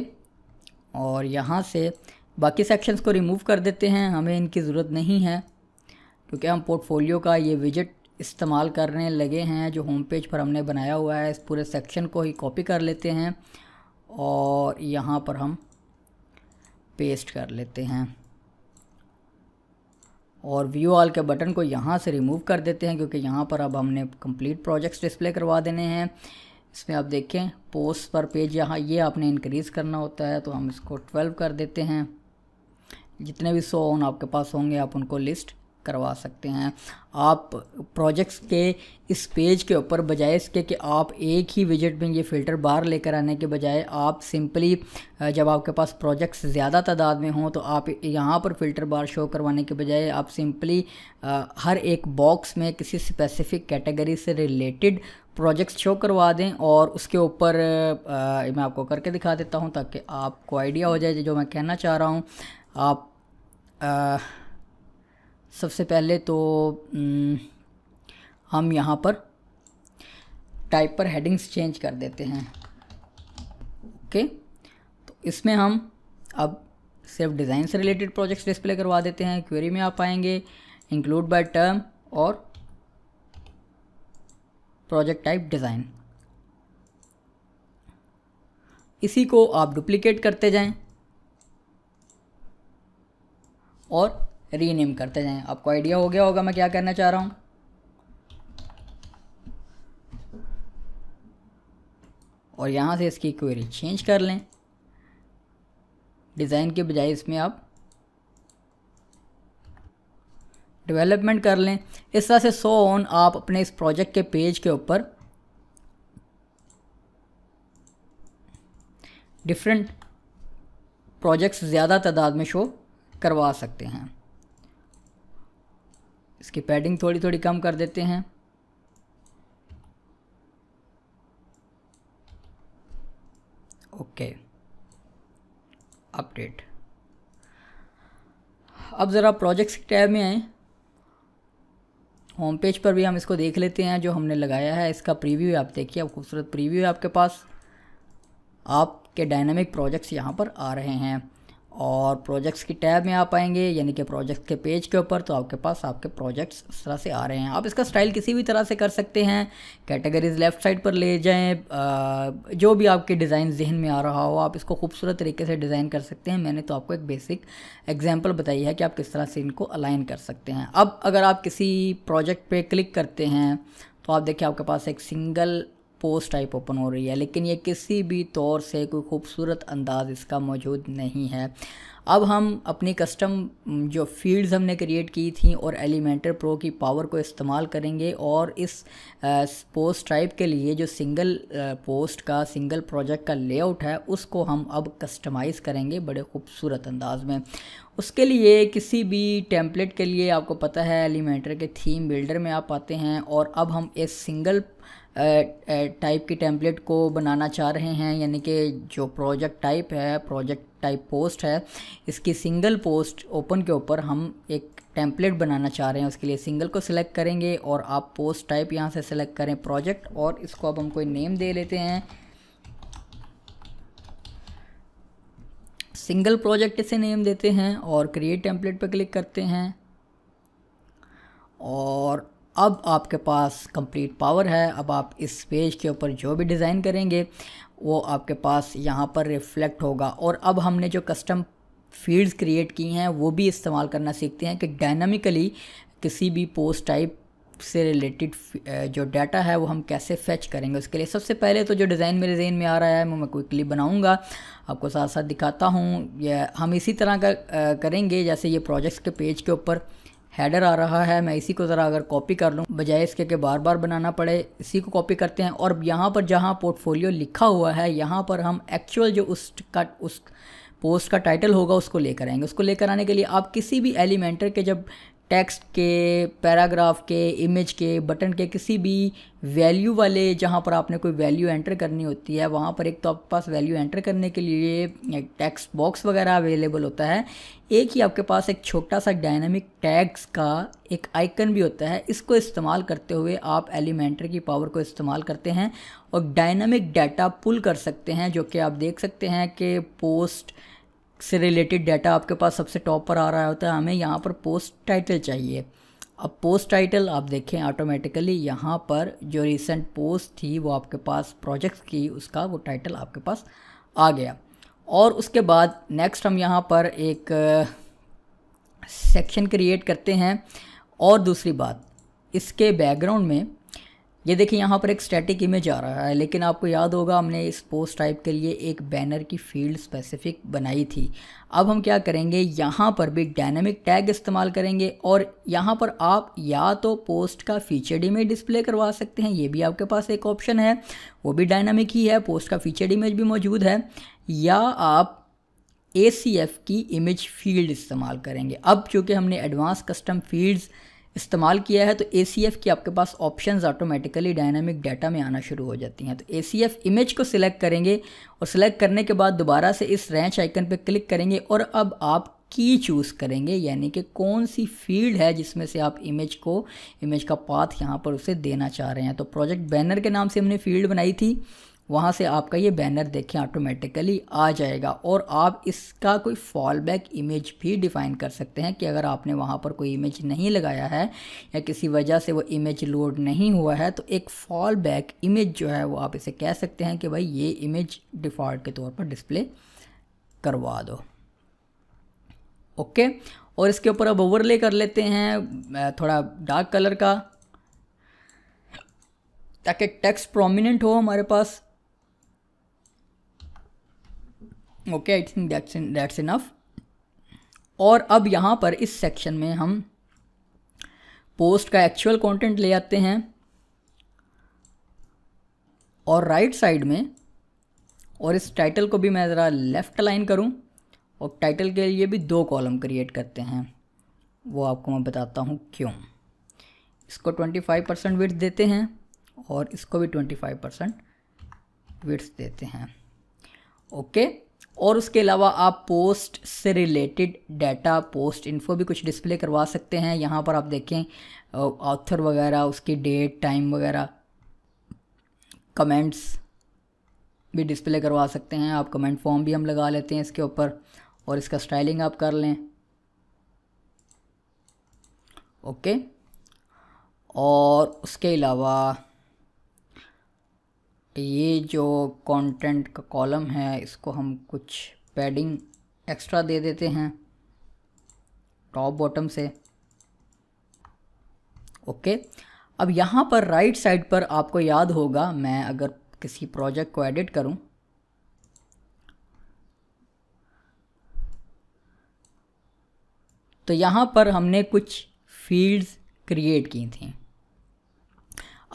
और यहाँ से बाकी सेक्शंस को रिमूव कर देते हैं हमें इनकी ज़रूरत नहीं है क्योंकि हम पोर्टफोलियो का ये विजिट इस्तेमाल करने लगे हैं जो होम पेज पर हमने बनाया हुआ है इस पूरे सेक्शन को ही कॉपी कर लेते हैं और यहाँ पर हम पेस्ट कर लेते हैं और व्यू ऑल के बटन को यहाँ से रिमूव कर देते हैं क्योंकि यहाँ पर अब हमने कंप्लीट प्रोजेक्ट्स डिस्प्ले करवा देने हैं इसमें आप देखें पोस्ट पर पेज यहाँ ये आपने इंक्रीज़ करना होता है तो हम इसको ट्वेल्व कर देते हैं जितने भी सो ऑन आपके पास होंगे आप उनको लिस्ट करवा सकते हैं आप प्रोजेक्ट्स के इस पेज के ऊपर बजाय इसके कि आप एक ही विजिट में ये फ़िल्टर बाहर लेकर आने के बजाय आप सिंपली जब आपके पास प्रोजेक्ट्स ज़्यादा तादाद में हों तो आप यहाँ पर फ़िल्टर बार शो करवाने के बजाय आप सिंपली हर एक बॉक्स में किसी स्पेसिफिक कैटेगरी से रिलेटेड प्रोजेक्ट्स शो करवा दें और उसके ऊपर मैं आपको करके दिखा देता हूँ ताकि आपको आइडिया हो जाए जो मैं कहना चाह रहा हूँ आप आ, सबसे पहले तो हम यहाँ पर टाइप पर हेडिंग्स चेंज कर देते हैं ओके तो इसमें हम अब सिर्फ डिज़ाइन से रिलेटेड प्रोजेक्ट्स डिस्प्ले करवा देते हैं क्वेरी में आप आएंगे इंक्लूड बाय टर्म और प्रोजेक्ट टाइप डिज़ाइन इसी को आप डुप्लीकेट करते जाएं और रीनेम करते जाएं आपको आइडिया हो गया होगा मैं क्या करना चाह रहा हूँ और यहाँ से इसकी क्वेरी चेंज कर लें डिज़ाइन के बजाय इसमें आप डेवलपमेंट कर लें इस तरह से सो ऑन आप अपने इस प्रोजेक्ट के पेज के ऊपर डिफरेंट प्रोजेक्ट्स ज़्यादा तादाद में शो करवा सकते हैं इसकी पैडिंग थोड़ी थोड़ी कम कर देते हैं ओके अपडेट अब ज़रा प्रोजेक्ट्स टैब में आए होम पेज पर भी हम इसको देख लेते हैं जो हमने लगाया है इसका प्रीव्यू आप देखिए अब खूबसूरत प्रीव्यू है आपके पास आपके डायनामिक प्रोजेक्ट्स यहाँ पर आ रहे हैं और प्रोजेक्ट्स की टैब में आप आएंगे यानी कि प्रोजेक्ट्स के पेज के ऊपर तो आपके पास आपके प्रोजेक्ट्स इस तरह से आ रहे हैं आप इसका स्टाइल किसी भी तरह से कर सकते हैं कैटेगरीज लेफ़्ट साइड पर ले जाएं जो भी आपके डिज़ाइन जहन में आ रहा हो आप इसको खूबसूरत तरीके से डिज़ाइन कर सकते हैं मैंने तो आपको एक बेसिक एग्जाम्पल बताई है कि आप किस तरह से इनको अलाइन कर सकते हैं अब अगर आप किसी प्रोजेक्ट पर क्लिक करते हैं तो आप देखिए आपके पास एक सिंगल पोस्ट टाइप ओपन हो रही है लेकिन ये किसी भी तौर से कोई खूबसूरत अंदाज इसका मौजूद नहीं है अब हम अपनी कस्टम जो फील्ड्स हमने क्रिएट की थी और एलिमेंटर प्रो की पावर को इस्तेमाल करेंगे और इस पोस्ट टाइप के लिए जो सिंगल पोस्ट का सिंगल प्रोजेक्ट का लेआउट है उसको हम अब कस्टमाइज़ करेंगे बड़े खूबसूरत अंदाज में उसके लिए किसी भी टेम्पलेट के लिए आपको पता है एलिमेंटर के थीम बिल्डर में आप आते हैं और अब हम इस सिंगल टाइप की टेम्पलेट को बनाना चाह रहे हैं यानी कि जो प्रोजेक्ट टाइप है प्रोजेक्ट टाइप पोस्ट है इसकी सिंगल पोस्ट ओपन के ऊपर हम एक टेम्पलेट बनाना चाह रहे हैं उसके लिए सिंगल को सिलेक्ट करेंगे और आप पोस्ट टाइप यहाँ से सिलेक्ट करें प्रोजेक्ट और इसको अब हम कोई नेम दे लेते हैं सिंगल प्रोजेक्ट इसे नेम देते हैं और क्रिएट टेम्पलेट पर क्लिक करते हैं और अब आपके पास कंप्लीट पावर है अब आप इस पेज के ऊपर जो भी डिज़ाइन करेंगे वो आपके पास यहाँ पर रिफ़्लेक्ट होगा और अब हमने जो कस्टम फील्ड्स क्रिएट की हैं वो भी इस्तेमाल करना सीखते हैं कि डायनामिकली किसी भी पोस्ट टाइप से रिलेटेड जो डाटा है वो हम कैसे फेच करेंगे उसके लिए सबसे पहले तो जो डिज़ाइन मेरे जेन में आ रहा है वो मैं क्विकली बनाऊंगा आपको साथ साथ दिखाता हूँ हम इसी तरह का करेंगे जैसे ये प्रोजेक्ट्स के पेज के ऊपर हैडर आ रहा है मैं इसी को ज़रा अगर कॉपी कर लूँ बजाय इसके के बार बार बनाना पड़े इसी को कॉपी करते हैं और यहाँ पर जहाँ पोर्टफोलियो लिखा हुआ है यहाँ पर हम एक्चुअल जो उस का उस पोस्ट का टाइटल होगा उसको लेकर आएंगे उसको लेकर आने के लिए आप किसी भी एलिमेंटर के जब टेक्स्ट के पैराग्राफ के इमेज के बटन के किसी भी वैल्यू वाले जहाँ पर आपने कोई वैल्यू एंटर करनी होती है वहाँ पर एक तो आपके पास वैल्यू एंटर करने के लिए टेक्स्ट बॉक्स वगैरह अवेलेबल होता है एक ही आपके पास एक छोटा सा डायनामिक टैग्स का एक आइकन भी होता है इसको इस्तेमाल करते हुए आप एलिमेंटर की पावर को इस्तेमाल करते हैं और डायनामिक डाटा पुल कर सकते हैं जो कि आप देख सकते हैं कि पोस्ट से रिलेटेड डाटा आपके पास सबसे टॉप पर आ रहा होता है हमें यहाँ पर पोस्ट टाइटल चाहिए अब पोस्ट टाइटल आप देखें ऑटोमेटिकली यहाँ पर जो रिसेंट पोस्ट थी वो आपके पास प्रोजेक्ट की उसका वो टाइटल आपके पास आ गया और उसके बाद नेक्स्ट हम यहाँ पर एक सेक्शन uh, क्रिएट करते हैं और दूसरी बात इसके बैकग्राउंड में ये देखिए यहाँ पर एक स्टैटिक इमेज आ रहा है लेकिन आपको याद होगा हमने इस पोस्ट टाइप के लिए एक बैनर की फील्ड स्पेसिफिक बनाई थी अब हम क्या करेंगे यहाँ पर भी डायनेमिक टैग इस्तेमाल करेंगे और यहाँ पर आप या तो पोस्ट का फीचर्ड इमेज डिस्प्ले करवा सकते हैं ये भी आपके पास एक ऑप्शन है वो भी डायनामिक ही है पोस्ट का फीचर्ड इमेज भी मौजूद है या आप ए की इमेज फील्ड इस्तेमाल करेंगे अब चूँकि हमने एडवांस कस्टम फील्ड्स इस्तेमाल किया है तो ए सी एफ़ की आपके पास ऑप्शन ऑटोमेटिकली डायनामिक डाटा में आना शुरू हो जाती हैं तो ए सी एफ इमेज को सिलेक्ट करेंगे और सिलेक्ट करने के बाद दोबारा से इस रैंच आइकन पर क्लिक करेंगे और अब आप की चूज़ करेंगे यानी कि कौन सी फील्ड है जिसमें से आप इमेज को इमेज का पाथ यहाँ पर उसे देना चाह रहे हैं तो प्रोजेक्ट बैनर के नाम से हमने फील्ड बनाई थी वहाँ से आपका ये बैनर देखें ऑटोमेटिकली आ जाएगा और आप इसका कोई फॉल बैक इमेज भी डिफ़ाइन कर सकते हैं कि अगर आपने वहाँ पर कोई इमेज नहीं लगाया है या किसी वजह से वो इमेज लोड नहीं हुआ है तो एक फॉल बैक इमेज जो है वो आप इसे कह सकते हैं कि भाई ये इमेज डिफ़ॉल्ट के तौर पर डिस्प्ले करवा दो ओके और इसके ऊपर अब ओवरले कर लेते हैं थोड़ा डार्क कलर का ताकि टेक्स्ट प्रोमिनेंट हो हमारे पास okay I think that's that's enough और अब यहाँ पर इस सेक्शन में हम पोस्ट का एक्चुअल कंटेंट ले आते हैं और राइट right साइड में और इस टाइटल को भी मैं ज़रा लेफ़्ट लाइन करूँ और टाइटल के लिए भी दो कॉलम क्रिएट करते हैं वो आपको मैं बताता हूँ क्यों इसको 25 परसेंट विट्स देते हैं और इसको भी 25 परसेंट विट्स देते हैं ओके और उसके अलावा आप पोस्ट से रिलेटेड डाटा पोस्ट इन्फो भी कुछ डिस्प्ले करवा सकते हैं यहाँ पर आप देखें ऑथर वगैरह उसकी डेट टाइम वगैरह कमेंट्स भी डिस्प्ले करवा सकते हैं आप कमेंट फॉर्म भी हम लगा लेते हैं इसके ऊपर और इसका स्टाइलिंग आप कर लें ओके और उसके अलावा ये जो कंटेंट का कॉलम है इसको हम कुछ पैडिंग एक्स्ट्रा दे देते हैं टॉप बॉटम से ओके अब यहाँ पर राइट साइड पर आपको याद होगा मैं अगर किसी प्रोजेक्ट को एडिट करूँ तो यहाँ पर हमने कुछ फील्ड्स क्रिएट की थी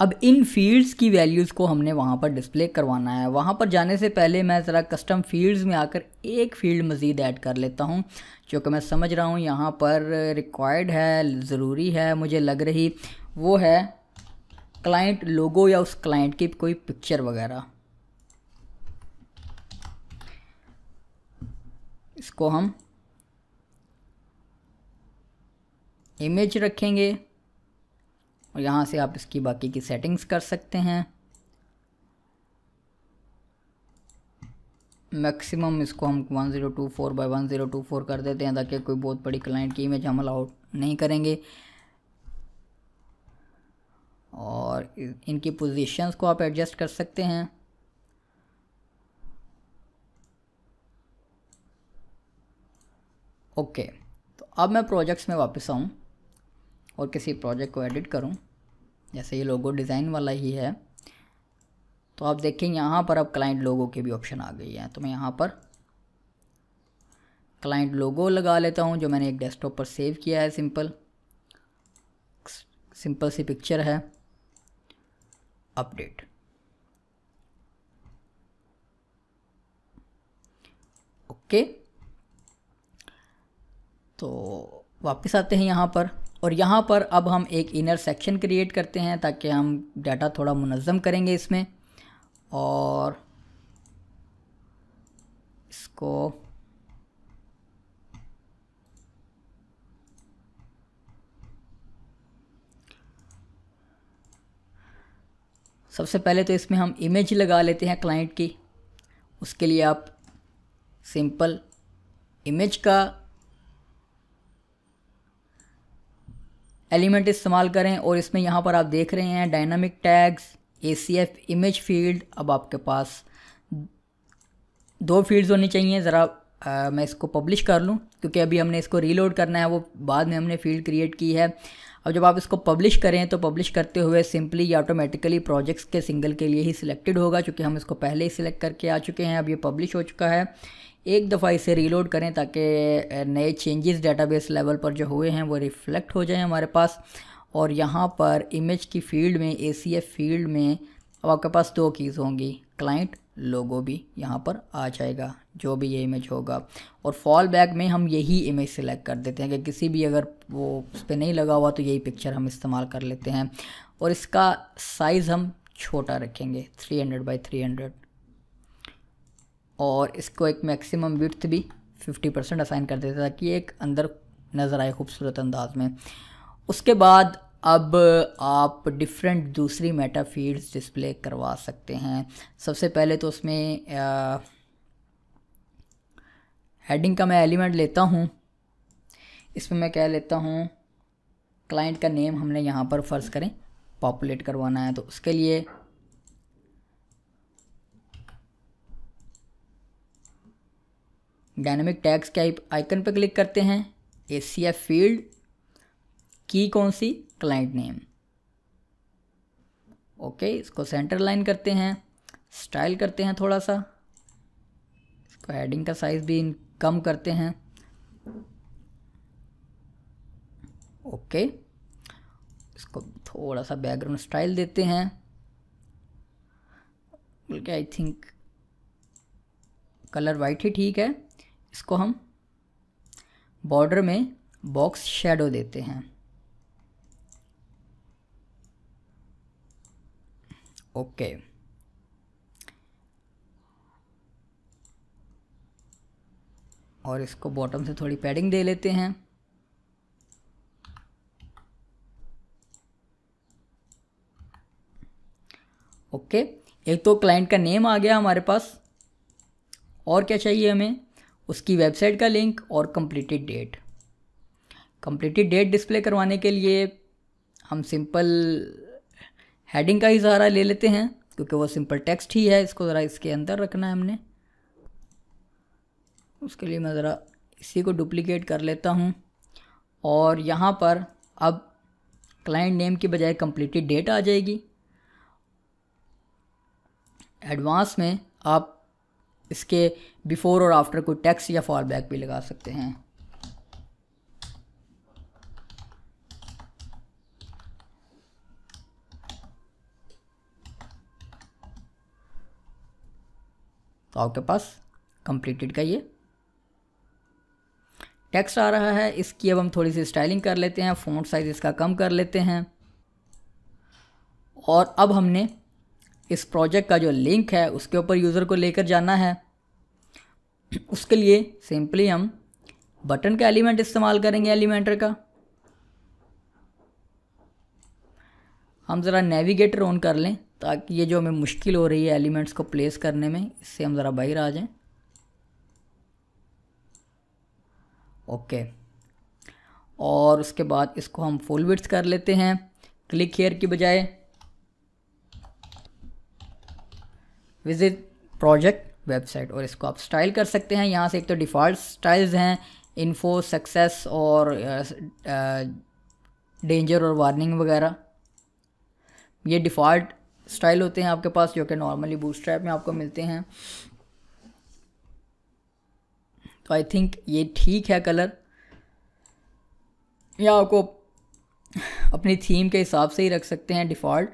अब इन फील्ड्स की वैल्यूज़ को हमने वहाँ पर डिस्प्ले करवाना है वहाँ पर जाने से पहले मैं ज़रा कस्टम फील्ड्स में आकर एक फील्ड मज़ीद ऐड कर लेता हूँ जो कि मैं समझ रहा हूँ यहाँ पर रिक्वायर्ड है ज़रूरी है मुझे लग रही वो है क्लाइंट लोगो या उस क्लाइंट की कोई पिक्चर वगैरह इसको हम इमेज रखेंगे और यहाँ से आप इसकी बाकी की सेटिंग्स कर सकते हैं मैक्सिमम इसको हम 1024 zero two four by one zero two four कर देते हैं ताकि कोई बहुत बड़ी क्लाइंट की इमेज हम अलाउट नहीं करेंगे और इनकी पोजीशंस को आप एडजस्ट कर सकते हैं ओके तो अब मैं प्रोजेक्ट्स में वापस आऊँ और किसी प्रोजेक्ट को एडिट करूँ जैसे ये लोगो डिज़ाइन वाला ही है तो आप देखें यहाँ पर अब क्लाइंट लोगो के भी ऑप्शन आ गई है तो मैं यहाँ पर क्लाइंट लोगो लगा लेता हूँ जो मैंने एक डेस्कटॉप पर सेव किया है सिंपल सिंपल सी पिक्चर है अपडेट ओके तो वापस आते हैं यहाँ पर और यहाँ पर अब हम एक इनर सेक्शन क्रिएट करते हैं ताकि हम डाटा थोड़ा मुनज़म करेंगे इसमें और इसको सबसे पहले तो इसमें हम इमेज लगा लेते हैं क्लाइंट की उसके लिए आप सिंपल इमेज का एलिमेंट इस्तेमाल करें और इसमें यहाँ पर आप देख रहे हैं dynamic tags A C F image field अब आपके पास दो फील्ड्स होनी चाहिए ज़रा मैं इसको पब्लिश कर लूँ क्योंकि अभी हमने इसको रीलोड करना है वो बाद में हमने फील्ड क्रिएट की है अब जब आप इसको पब्लिश करें तो पब्लिश करते हुए सिंपली ये ऑटोमेटिकली प्रोजेक्ट्स के सिंगल के लिए ही सिलेक्टेड होगा क्योंकि हम इसको पहले ही सिलेक्ट करके आ चुके हैं अब ये पब्लिश हो चुका है एक दफ़ा इसे रीलोड करें ताकि नए चेंजेस डेटाबेस लेवल पर जो हुए हैं वो रिफ़्लेक्ट हो जाएं हमारे पास और यहाँ पर इमेज की फील्ड में ए फील्ड में अब आपके पास दो कीज़ होंगी क्लाइंट लोगो भी यहाँ पर आ जाएगा जो भी ये इमेज होगा और फॉल बैक में हम यही इमेज सेलेक्ट कर देते हैं कि किसी भी अगर वो उस पर नहीं लगा हुआ तो यही पिक्चर हम इस्तेमाल कर लेते हैं और इसका साइज़ हम छोटा रखेंगे 300 बाई 300 और इसको एक मैक्सिमम विर्थ भी 50 परसेंट असाइन कर देते ताकि एक अंदर नज़र आए खूबसूरत अंदाज में उसके बाद अब आप डिफरेंट दूसरी मेटा फील्ड्स डिस्प्ले करवा सकते हैं सबसे पहले तो उसमें हेडिंग का मैं एलिमेंट लेता हूँ इसमें मैं कह लेता हूँ क्लाइंट का नेम हमने यहाँ पर फ़र्ज़ करें पॉपुलेट करवाना है तो उसके लिए डायनेमिक टैग्स के आइकन पर क्लिक करते हैं ए सी एफ फील्ड की कौन सी क्लाइंट नेम ओके इसको सेंटर लाइन करते हैं स्टाइल करते हैं थोड़ा सा इसको हेडिंग का साइज़ भी कम करते हैं ओके इसको थोड़ा सा बैकग्राउंड स्टाइल देते हैं बल्कि आई थिंक कलर वाइट ही ठीक है इसको हम बॉर्डर में बॉक्स शेडो देते हैं ओके और इसको बॉटम से थोड़ी पैडिंग दे लेते हैं ओके एक तो क्लाइंट का नेम आ गया हमारे पास और क्या चाहिए हमें उसकी वेबसाइट का लिंक और completed date completed date display करवाने के लिए हम सिंपल हेडिंग का ही सहारा ले लेते हैं क्योंकि वो सिंपल टेक्स्ट ही है इसको ज़रा इसके अंदर रखना है हमने उसके लिए मैं ज़रा इसी को डुप्लीकेट कर लेता हूँ और यहाँ पर अब क्लाइंट नेम की बजाय कम्प्लीटेड डेट आ जाएगी एडवांस में आप इसके बिफोर और आफ्टर कोई टैक्स या फॉल बैक भी लगा सकते हैं तो आपके पास कंप्लीटेड का ये टेक्स्ट आ रहा है इसकी अब हम थोड़ी सी स्टाइलिंग कर लेते हैं फ़ॉन्ट साइज़ इसका कम कर लेते हैं और अब हमने इस प्रोजेक्ट का जो लिंक है उसके ऊपर यूज़र को लेकर जाना है उसके लिए सिंपली हम बटन का एलिमेंट इस्तेमाल करेंगे एलिमेंटर का हम ज़रा नेविगेटर ऑन कर लें ताकि ये जो हमें मुश्किल हो रही है एलिमेंट्स को प्लेस करने में इससे हम ज़रा बाहर आ जाएं ओके और उसके बाद इसको हम फुल विड्स कर लेते हैं क्लिक हेयर की बजाय विजिट प्रोजेक्ट वेबसाइट और इसको आप स्टाइल कर सकते हैं यहाँ से एक तो डिफ़ॉल्ट स्टाइल्स हैं इन्फो सक्सेस और डेंजर uh, uh, और वार्निंग वगैरह ये डिफ़ॉल्ट स्टाइल होते हैं आपके पास जो कि नॉर्मली बूस्ट्रैप में आपको मिलते हैं तो आई थिंक ये ठीक है कलर या आपको अपनी थीम के हिसाब से ही रख सकते हैं डिफ़ॉल्ट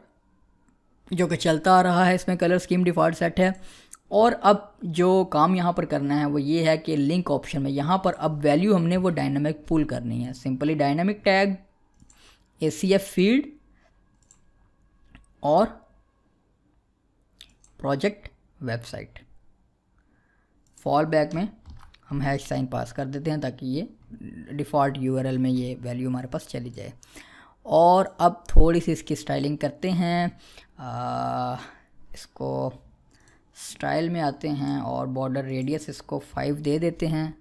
जो कि चलता आ रहा है इसमें कलर स्कीम डिफ़ॉल्ट सेट है और अब जो काम यहाँ पर करना है वो ये है कि लिंक ऑप्शन में यहाँ पर अब वैल्यू हमने वो डायनामिक पुल करनी है simply dynamic tag A C F field और प्रोजेक्ट वेबसाइट फॉल बैक में हम हैश साइन पास कर देते हैं ताकि ये डिफ़ॉल्ट यूआरएल में ये वैल्यू हमारे पास चली जाए और अब थोड़ी सी इसकी स्टाइलिंग करते हैं आ, इसको स्टाइल में आते हैं और बॉर्डर रेडियस इसको फाइव दे देते हैं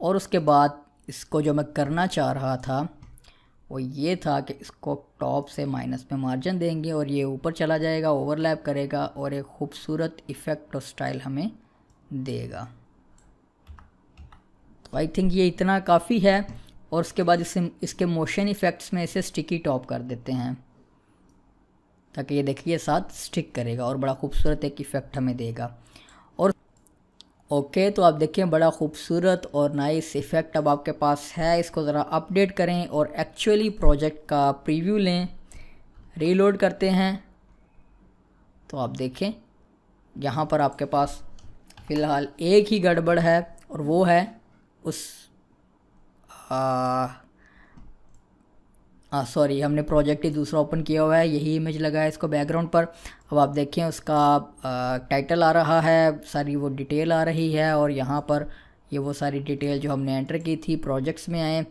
और उसके बाद इसको जो मैं करना चाह रहा था वो ये था कि इसको टॉप से माइनस में मार्जिन देंगे और ये ऊपर चला जाएगा ओवरलैप करेगा और एक खूबसूरत इफ़ेक्ट और स्टाइल हमें देगा तो आई थिंक ये इतना काफ़ी है और उसके बाद इसे इसके मोशन इफ़ेक्ट्स में इसे स्टिकी टॉप कर देते हैं ताकि ये देखिए साथ स्टिक करेगा और बड़ा खूबसूरत एक इफ़ेक्ट हमें देगा और ओके तो आप देखिए बड़ा खूबसूरत और नाइस इफ़ेक्ट अब आपके पास है इसको ज़रा अपडेट करें और एक्चुअली प्रोजेक्ट का प्रीव्यू लें रीलोड करते हैं तो आप देखें यहाँ पर आपके पास फ़िलहाल एक ही गड़बड़ है और वो है उस सॉरी हमने प्रोजेक्ट ही दूसरा ओपन किया हुआ है यही इमेज लगा है इसको बैकग्राउंड पर अब आप देखें उसका टाइटल आ रहा है सारी वो डिटेल आ रही है और यहाँ पर ये वो सारी डिटेल जो हमने एंटर की थी प्रोजेक्ट्स में आए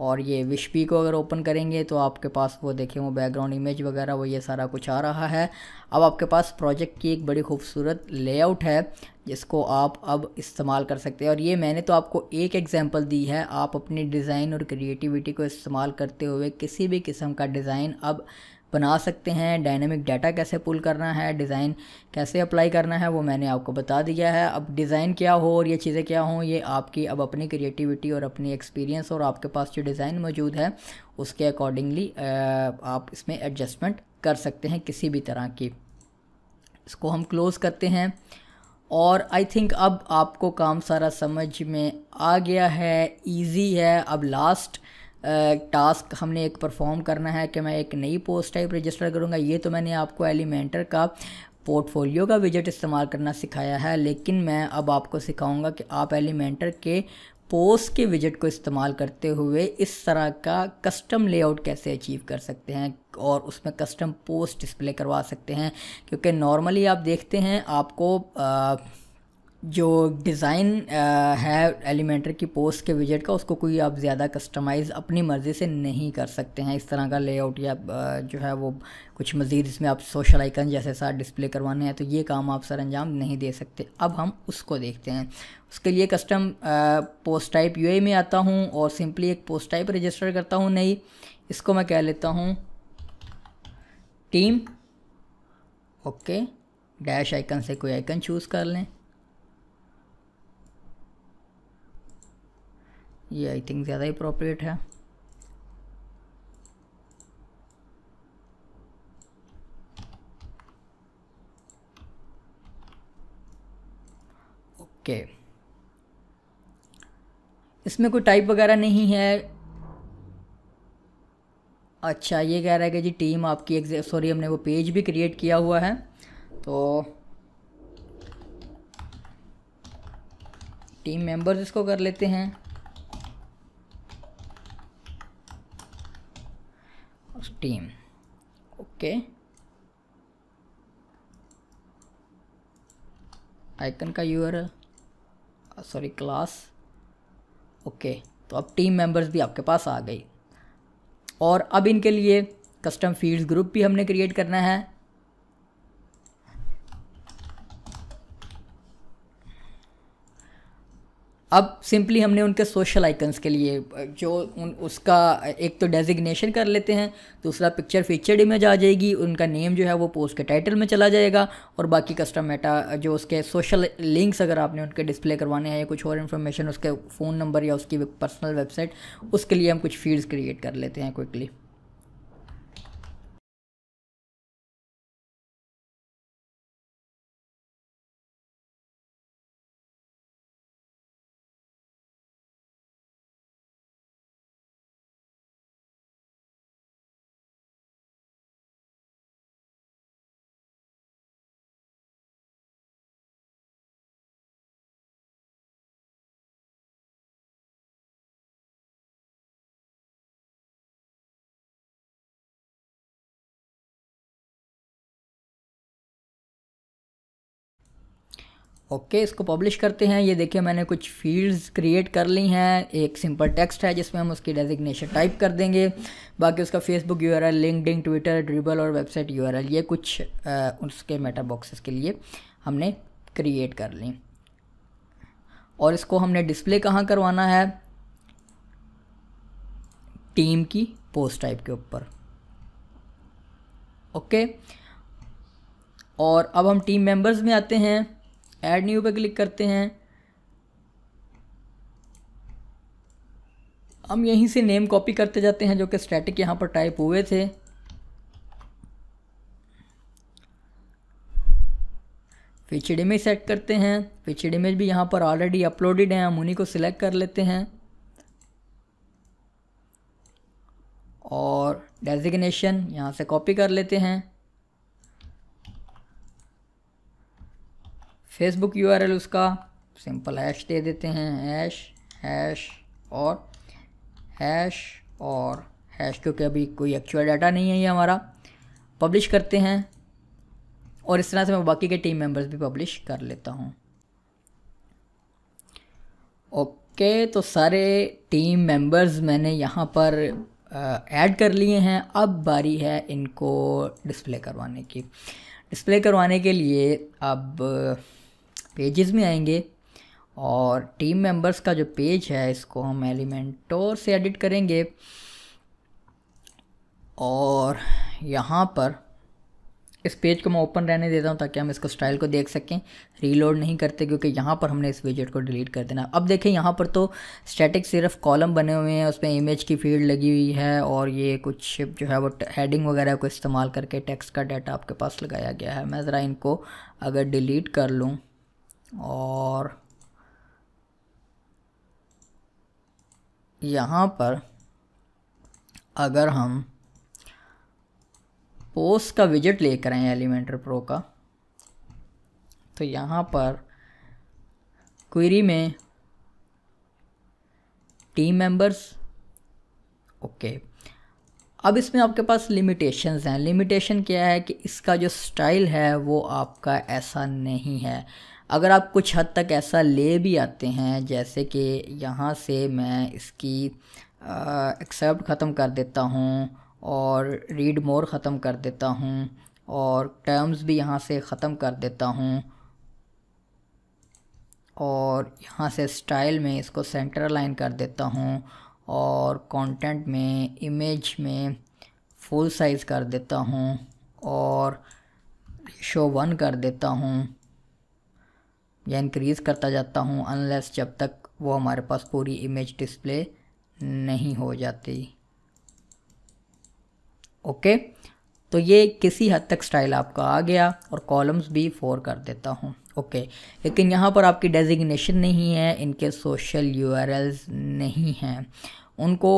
और ये विशपी को अगर ओपन करेंगे तो आपके पास वो देखें वो बैकग्राउंड इमेज वगैरह वो ये सारा कुछ आ रहा है अब आपके पास प्रोजेक्ट की एक बड़ी खूबसूरत लेआउट है जिसको आप अब इस्तेमाल कर सकते हैं और ये मैंने तो आपको एक एग्जांपल दी है आप अपनी डिज़ाइन और क्रिएटिविटी को इस्तेमाल करते हुए किसी भी किस्म का डिज़ाइन अब बना सकते हैं डायनेमिक डाटा कैसे पुल करना है डिज़ाइन कैसे अप्लाई करना है वो मैंने आपको बता दिया है अब डिज़ाइन क्या हो और ये चीज़ें क्या हों ये आपकी अब अपनी क्रिएटिविटी और अपनी एक्सपीरियंस और आपके पास जो डिज़ाइन मौजूद है उसके अकॉर्डिंगली आप इसमें एडजस्टमेंट कर सकते हैं किसी भी तरह की इसको हम क्लोज़ करते हैं और आई थिंक अब आपको काम सारा समझ में आ गया है ईजी है अब लास्ट टास्क हमने एक परफॉर्म करना है कि मैं एक नई पोस्ट टाइप रजिस्टर करूँगा ये तो मैंने आपको एलिमेंटर का पोर्टफोलियो का विजट इस्तेमाल करना सिखाया है लेकिन मैं अब आपको सिखाऊंगा कि आप एलिमेंटर के पोस्ट के विजट को इस्तेमाल करते हुए इस तरह का कस्टम लेआउट कैसे अचीव कर सकते हैं और उसमें कस्टम पोस्ट डिस्प्ले करवा सकते हैं क्योंकि नॉर्मली आप देखते हैं आपको आ, जो डिज़ाइन है एलिमेंटर की पोस्ट के विजिट का उसको कोई आप ज़्यादा कस्टमाइज़ अपनी मर्ज़ी से नहीं कर सकते हैं इस तरह का लेआउट या जो है वो कुछ मज़ीद इसमें आप सोशल आइकन जैसे साथ डिस्प्ले करवाने हैं तो ये काम आप सर अंजाम नहीं दे सकते अब हम उसको देखते हैं उसके लिए कस्टम पोस्ट टाइप यू में आता हूँ और सिंपली एक पोस्ट टाइप रजिस्टर करता हूँ नई इसको मैं कह लेता हूँ टीम ओके डैश आइकन से कोई आइकन चूज़ कर लें ये आई थिंक ज़्यादा ही अप्रोप्रिएट है ओके okay. इसमें कोई टाइप वगैरह नहीं है अच्छा ये कह रहा है कि जी टीम आपकी सॉरी हमने वो पेज भी क्रिएट किया हुआ है तो टीम मेंबर्स इसको कर लेते हैं टीम ओके आइकन का यूआरएल सॉरी क्लास ओके तो अब टीम मेंबर्स भी आपके पास आ गई और अब इनके लिए कस्टम फील्ड्स ग्रुप भी हमने क्रिएट करना है अब सिंपली हमने उनके सोशल आइकन्स के लिए जो उन उसका एक तो डेजिग्नेशन कर लेते हैं दूसरा पिक्चर फीचर्ड इमेज आ जाएगी उनका नेम जो है वो पोस्ट के टाइटल में चला जाएगा और बाकी कस्टम मेटा जो उसके सोशल लिंक्स अगर आपने उनके डिस्प्ले करवाने हैं या कुछ और इन्फॉर्मेशन उसके फ़ोन नंबर या उसकी पर्सनल वेबसाइट उसके लिए हम कुछ फीड्स क्रिएट कर लेते हैं क्विकली ओके okay, इसको पब्लिश करते हैं ये देखिए मैंने कुछ फील्ड्स क्रिएट कर ली हैं एक सिंपल टेक्स्ट है जिसमें हम उसकी डेजिग्नेशन टाइप कर देंगे बाकी उसका Facebook U R L LinkedIn Twitter Dribbble और वेबसाइट यू आर ये कुछ आ, उसके मेटा बॉक्सेस के लिए हमने क्रिएट कर ली और इसको हमने डिस्प्ले कहाँ करवाना है टीम की पोस्ट टाइप के ऊपर ओके okay? और अब हम टीम मेम्बर्स में आते हैं ऐड न्यू पे क्लिक करते हैं हम यहीं से नेम कॉपी करते जाते हैं जो कि स्टैटिक यहाँ पर टाइप हुए थे फिचड इमेज सेट करते हैं फिचड इमेज भी यहाँ पर ऑलरेडी अपलोडेड हैं हम उन्हीं को सिलेक्ट कर लेते हैं और डेजिग्नेशन यहाँ से कॉपी कर लेते हैं फेसबुक यू उसका सिंपल हैश दे देते हैं हैश हैश और हैश और हैश क्योंकि अभी कोई एक्चुअल डाटा नहीं है ये हमारा पब्लिश करते हैं और इस तरह से मैं बाकी के टीम मेंबर्स भी पब्लिश कर लेता हूँ ओके तो सारे टीम मेंबर्स मैंने यहाँ पर ऐड कर लिए हैं अब बारी है इनको डिस्प्ले करवाने की डिस्प्ले करवाने के लिए अब पेजेस में आएंगे और टीम मेंबर्स का जो पेज है इसको हम एलिमेंटोर से एडिट करेंगे और यहाँ पर इस पेज को मैं ओपन रहने देता हूँ ताकि हम इसको स्टाइल को देख सकें रीलोड नहीं करते क्योंकि यहाँ पर हमने इस विजेट को डिलीट कर देना अब देखें यहाँ पर तो स्टैटिक सिर्फ कॉलम बने हुए हैं उसमें इमेज की फील्ड लगी हुई है और ये कुछ जो है वो हेडिंग वगैरह को इस्तेमाल करके टेक्स्ट का डाटा आपके पास लगाया गया है मैं ज़रा इनको अगर डिलीट कर लूँ और यहाँ पर अगर हम पोस्ट का विजिट लेकर आए एलिमेंटर प्रो का तो यहाँ पर क्वेरी में टीम मेंबर्स ओके अब इसमें आपके पास लिमिटेशंस हैं लिमिटेशन क्या है कि इसका जो स्टाइल है वो आपका ऐसा नहीं है अगर आप कुछ हद तक ऐसा ले भी आते हैं जैसे कि यहाँ से मैं इसकी एक्सेप्ट ख़त्म कर देता हूँ और रीड मोर ख़त्म कर देता हूँ और टर्म्स भी यहाँ से ख़त्म कर देता हूँ और यहाँ से स्टाइल में इसको सेंटर लाइन कर देता हूँ और कंटेंट में इमेज में फुल साइज़ कर देता हूँ और शो वन कर देता हूँ या इंक्रीज़ करता जाता हूँ अनलेस जब तक वो हमारे पास पूरी इमेज डिस्प्ले नहीं हो जाती ओके तो ये किसी हद तक स्टाइल आपका आ गया और कॉलम्स भी फोर कर देता हूँ ओके लेकिन यहाँ पर आपकी डेजिग्नेशन नहीं है इनके सोशल यूआरएल्स नहीं हैं उनको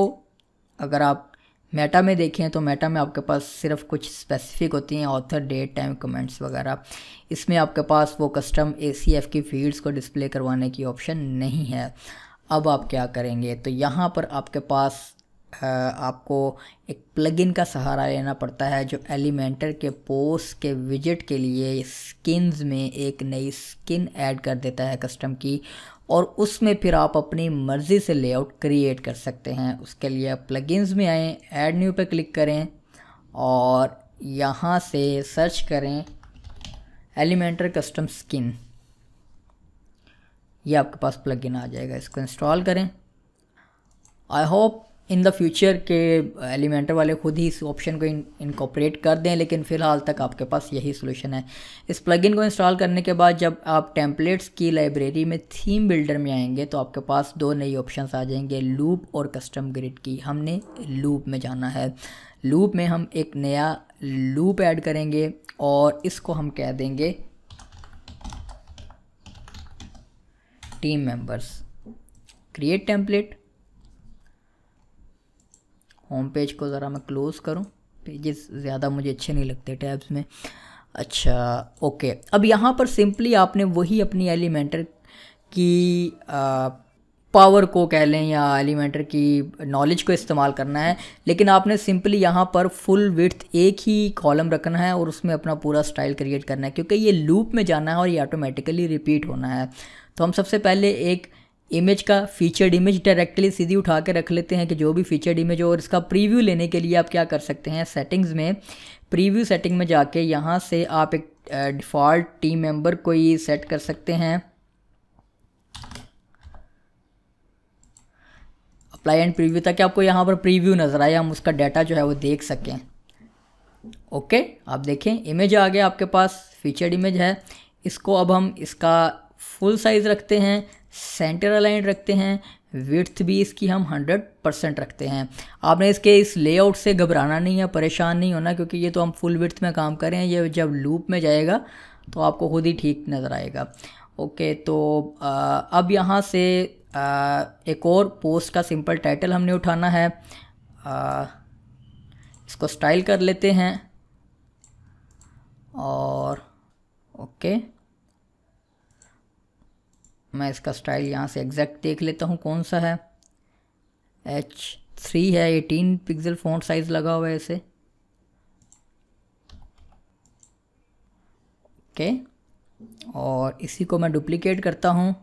अगर आप मेटा में देखें तो मेटा में आपके पास सिर्फ कुछ स्पेसिफिक होती हैं ऑथर डेट टाइम कमेंट्स वगैरह इसमें आपके पास वो कस्टम ए की फील्ड्स को डिस्प्ले करवाने की ऑप्शन नहीं है अब आप क्या करेंगे तो यहाँ पर आपके पास आपको एक प्लगइन का सहारा लेना पड़ता है जो एलिमेंटर के पोस्ट के विजिट के लिए स्किन्स में एक नई स्किन ऐड कर देता है कस्टम की और उसमें फिर आप अपनी मर्ज़ी से लेआउट क्रिएट कर सकते हैं उसके लिए आप प्लगइन्स में आएँ ऐड न्यू पर क्लिक करें और यहाँ से सर्च करें एलिमेंटर कस्टम स्किन ये आपके पास प्लगइन आ जाएगा इसको इंस्टॉल करें I hope in the future के एलिमेंटर वाले खुद ही इस ऑप्शन को इनकॉपरेट कर दें लेकिन फ़िलहाल तक आपके पास यही सोल्यूशन है इस प्लगइन को इंस्टॉल करने के बाद जब आप टेम्पलेट्स की लाइब्रेरी में थीम बिल्डर में आएंगे तो आपके पास दो नई ऑप्शन आ जाएंगे लूप और कस्टम ग्रिड की हमने लूप में जाना है लूप में हम एक नया लूप ऐड करेंगे और इसको हम कह देंगे team members create template home page को ज़रा मैं क्लोज़ करूँ पेजेस ज़्यादा मुझे अच्छे नहीं लगते टैब्स में अच्छा ओके अब यहाँ पर सिंपली आपने वही अपनी एलिमेंटर की आ, पावर को कह लें या एलिमेंटर की नॉलेज को इस्तेमाल करना है लेकिन आपने सिंपली यहाँ पर फुल विथ एक ही कॉलम रखना है और उसमें अपना पूरा स्टाइल क्रिएट करना है क्योंकि ये लूप में जाना है और ये ऑटोमेटिकली रिपीट होना है तो हम सबसे पहले एक इमेज का फीचर्ड इमेज डायरेक्टली सीधी उठा के रख लेते हैं कि जो भी फीचर्ड इमेज हो और इसका प्रीव्यू लेने के लिए आप क्या कर सकते हैं सेटिंग्स में प्रीव्यू सेटिंग में जाके यहाँ से आप एक डिफ़ॉल्ट टीम मेंबर कोई सेट कर सकते हैं अप्लाई एंड प्रीव्यू ताकि आपको यहाँ पर प्रीव्यू नज़र आए हम उसका डाटा जो है वो देख सकें ओके okay, आप देखें इमेज आ गया आपके पास फीचर्ड इमेज है इसको अब हम इसका फुल साइज़ रखते हैं सेंटर अलाइन रखते हैं विथ भी इसकी हम 100 परसेंट रखते हैं आपने इसके इस लेआउट से घबराना नहीं है परेशान नहीं होना क्योंकि ये तो हम फुल विथ में काम कर रहे हैं ये जब लूप में जाएगा तो आपको खुद ही ठीक नज़र आएगा ओके तो आ, अब यहाँ से आ, एक और पोस्ट का सिंपल टाइटल हमने उठाना है आ, इसको स्टाइल कर लेते हैं और ओके मैं इसका स्टाइल यहाँ से एग्जैक्ट देख लेता हूँ कौन सा है एच थ्री है एटीन पिक्सल फ़ॉन्ट साइज़ लगा हुआ है इसे ओके और इसी को मैं डुप्लीकेट करता हूँ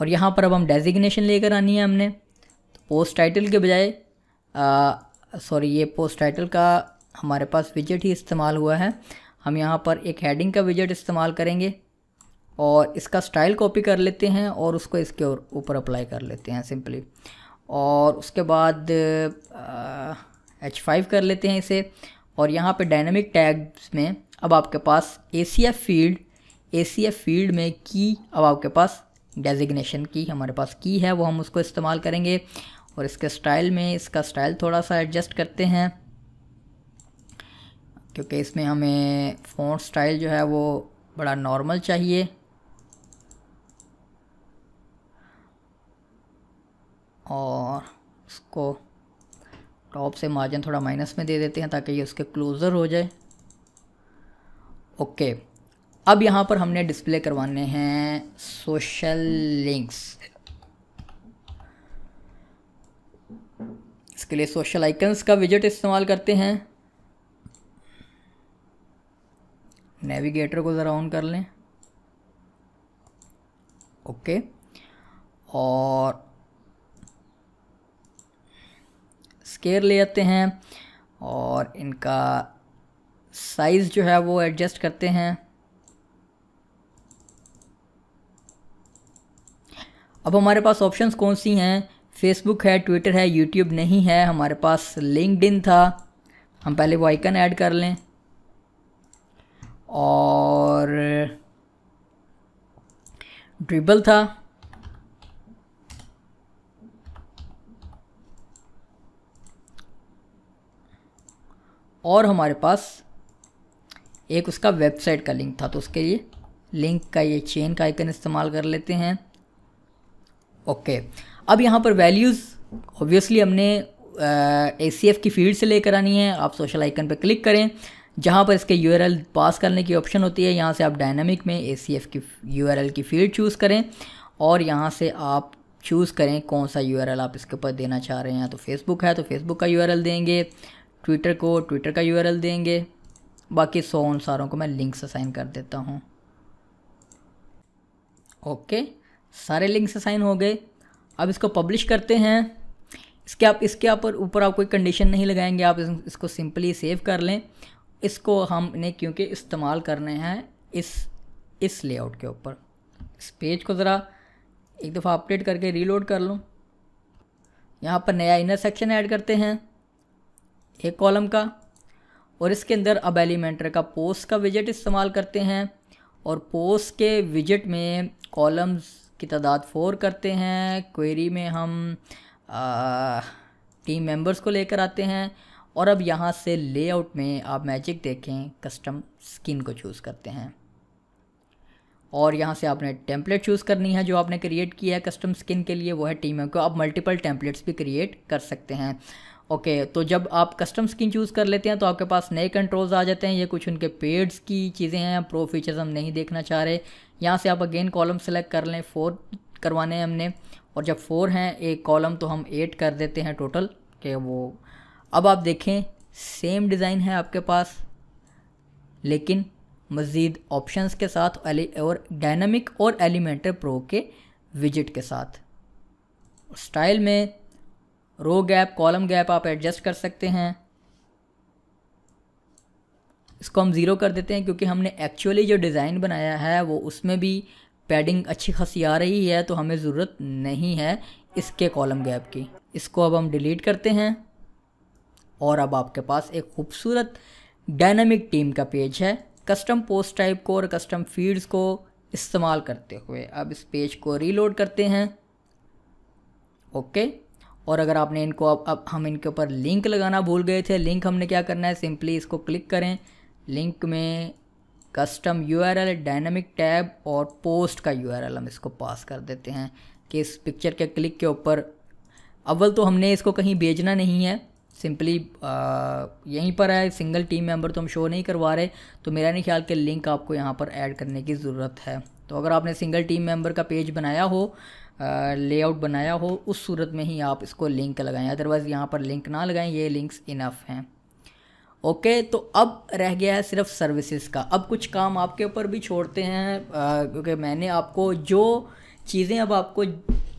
और यहाँ पर अब हम डेजिग्नेशन लेकर आनी है हमने तो पोस्ट टाइटल के बजाय सॉरी ये पोस्ट टाइटल का हमारे पास विजेट ही इस्तेमाल हुआ है हम यहाँ पर एक हेडिंग का विजट इस्तेमाल करेंगे और इसका स्टाइल कॉपी कर लेते हैं और उसको इसके ऊपर अप्लाई कर लेते हैं सिंपली और उसके बाद एच फाइव कर लेते हैं इसे और यहाँ पे डायनेमिक टैग्स में अब आपके पास A C F field A C F field में की अब आपके पास डेजिग्नेशन की हमारे पास की है वो हम उसको इस्तेमाल करेंगे और इसके स्टाइल में इसका स्टाइल थोड़ा सा एडजस्ट करते हैं क्योंकि इसमें हमें फ़ॉन्ट स्टाइल जो है वो बड़ा नॉर्मल चाहिए और उसको टॉप से मार्जिन थोड़ा माइनस में दे देते हैं ताकि ये उसके क्लोज़र हो जाए ओके अब यहाँ पर हमने डिस्प्ले करवाने हैं सोशल लिंक्स इसके लिए सोशल आइकन्स का विजिट इस्तेमाल करते हैं नेविगेटर को ज़रा ऑन कर लें ओके और स्केयर ले आते हैं और इनका साइज़ जो है वो एडजस्ट करते हैं अब हमारे पास ऑप्शंस कौन सी हैं फेसबुक है ट्विटर है यूट्यूब नहीं है हमारे पास लिंकड था हम पहले वो आइकन ऐड कर लें और ड्रिबल था और हमारे पास एक उसका वेबसाइट का लिंक था तो उसके लिए लिंक का ये चेन का आइकन इस्तेमाल कर लेते हैं ओके अब यहाँ पर वैल्यूज़ ऑब्वियसली हमने ए सी एफ़ की फील्ड से लेकर आनी है आप सोशल आइकन पर क्लिक करें जहाँ पर इसके यू पास करने की ऑप्शन होती है यहाँ से आप डायनामिक में ए की यू की फील्ड चूज़ करें और यहाँ से आप चूज़ करें कौन सा यू आप इसके ऊपर देना चाह रहे हैं तो फेसबुक है तो फेसबुक का यू देंगे ट्विटर को ट्विटर का यू देंगे बाकी सौ उन सारों को मैं लिंक्स असाइन कर देता हूँ ओके सारे लिंक्स असाइन हो गए अब इसको पब्लिश करते हैं इसके आप इसके ऊपर आप ऊपर आप कोई कंडीशन नहीं लगाएंगे आप इसको सिंपली सेव कर लें इसको हमने क्योंकि इस्तेमाल करने हैं इस इस लेआउट के ऊपर इस पेज को ज़रा एक दफ़ा अपडेट करके रीलोड कर लूँ यहाँ पर नया इनर सेक्शन ऐड करते हैं एक कॉलम का और इसके अंदर अब एलिमेंटर का पोस्ट का विजट इस्तेमाल करते हैं और पोस्ट के विजिट में कॉलम्स की तादाद फोर करते हैं क्वेरी में हम आ, टीम मेंबर्स को लेकर आते हैं और अब यहाँ से लेआउट में आप मैजिक देखें कस्टम स्किन को चूज़ करते हैं और यहाँ से आपने टेम्पलेट चूज़ करनी है जो आपने क्रिएट किया है कस्टम स्किन के लिए वो है टीम को आप मल्टीपल टेम्पलेट्स भी क्रिएट कर सकते हैं ओके okay, तो जब आप कस्टम स्किन चूज़ कर लेते हैं तो आपके पास नए कंट्रोल्स आ जाते हैं ये कुछ उनके पेड्स की चीज़ें हैं प्रो फीचर्स हम नहीं देखना चाह रहे यहाँ से आप अगेन कॉलम सेलेक्ट कर लें फोर करवाने हैं हमने और जब फोर हैं एक कॉलम तो हम एट कर देते हैं टोटल के वो अब आप देखें सेम डिज़ाइन है आपके पास लेकिन मज़ीद ऑप्शंस के साथ और डायनामिक और एलिमेंटर प्रो के विजिट के साथ स्टाइल में रो गैप कॉलम गैप आप एडजस्ट कर सकते हैं इसको हम ज़ीरो कर देते हैं क्योंकि हमने एक्चुअली जो डिज़ाइन बनाया है वो उसमें भी पैडिंग अच्छी खासी आ रही है तो हमें ज़रूरत नहीं है इसके कॉलम गैप की इसको अब हम डिलीट करते हैं और अब आपके पास एक खूबसूरत डायनामिक टीम का पेज है कस्टम पोस्ट टाइप को और कस्टम फीड्स को इस्तेमाल करते हुए अब इस पेज को रीलोड करते हैं ओके और अगर आपने इनको अब अब हम इनके ऊपर लिंक लगाना भूल गए थे लिंक हमने क्या करना है सिंपली इसको क्लिक करें लिंक में custom U R L dynamic tab और पोस्ट का यू आर एल हम इसको पास कर देते हैं कि इस पिक्चर के क्लिक के ऊपर अव्वल तो हमने इसको कहीं भेजना नहीं है सिंपली यहीं पर है सिंगल टीम मेंबर तो हम शो नहीं करवा रहे तो मेरा नहीं ख्याल कि लिंक आपको यहाँ पर ऐड करने की ज़रूरत है तो अगर आपने सिंगल टीम मेंबर का पेज बनाया हो लेआउट बनाया हो उस सूरत में ही आप इसको लिंक लगाएं अदरवाइज़ यहाँ पर लिंक ना लगाएं ये लिंक्स इनफ हैं ओके तो अब रह गया है सिर्फ सर्विसेज का अब कुछ काम आपके ऊपर भी छोड़ते हैं क्योंकि मैंने आपको जो चीज़ें अब आपको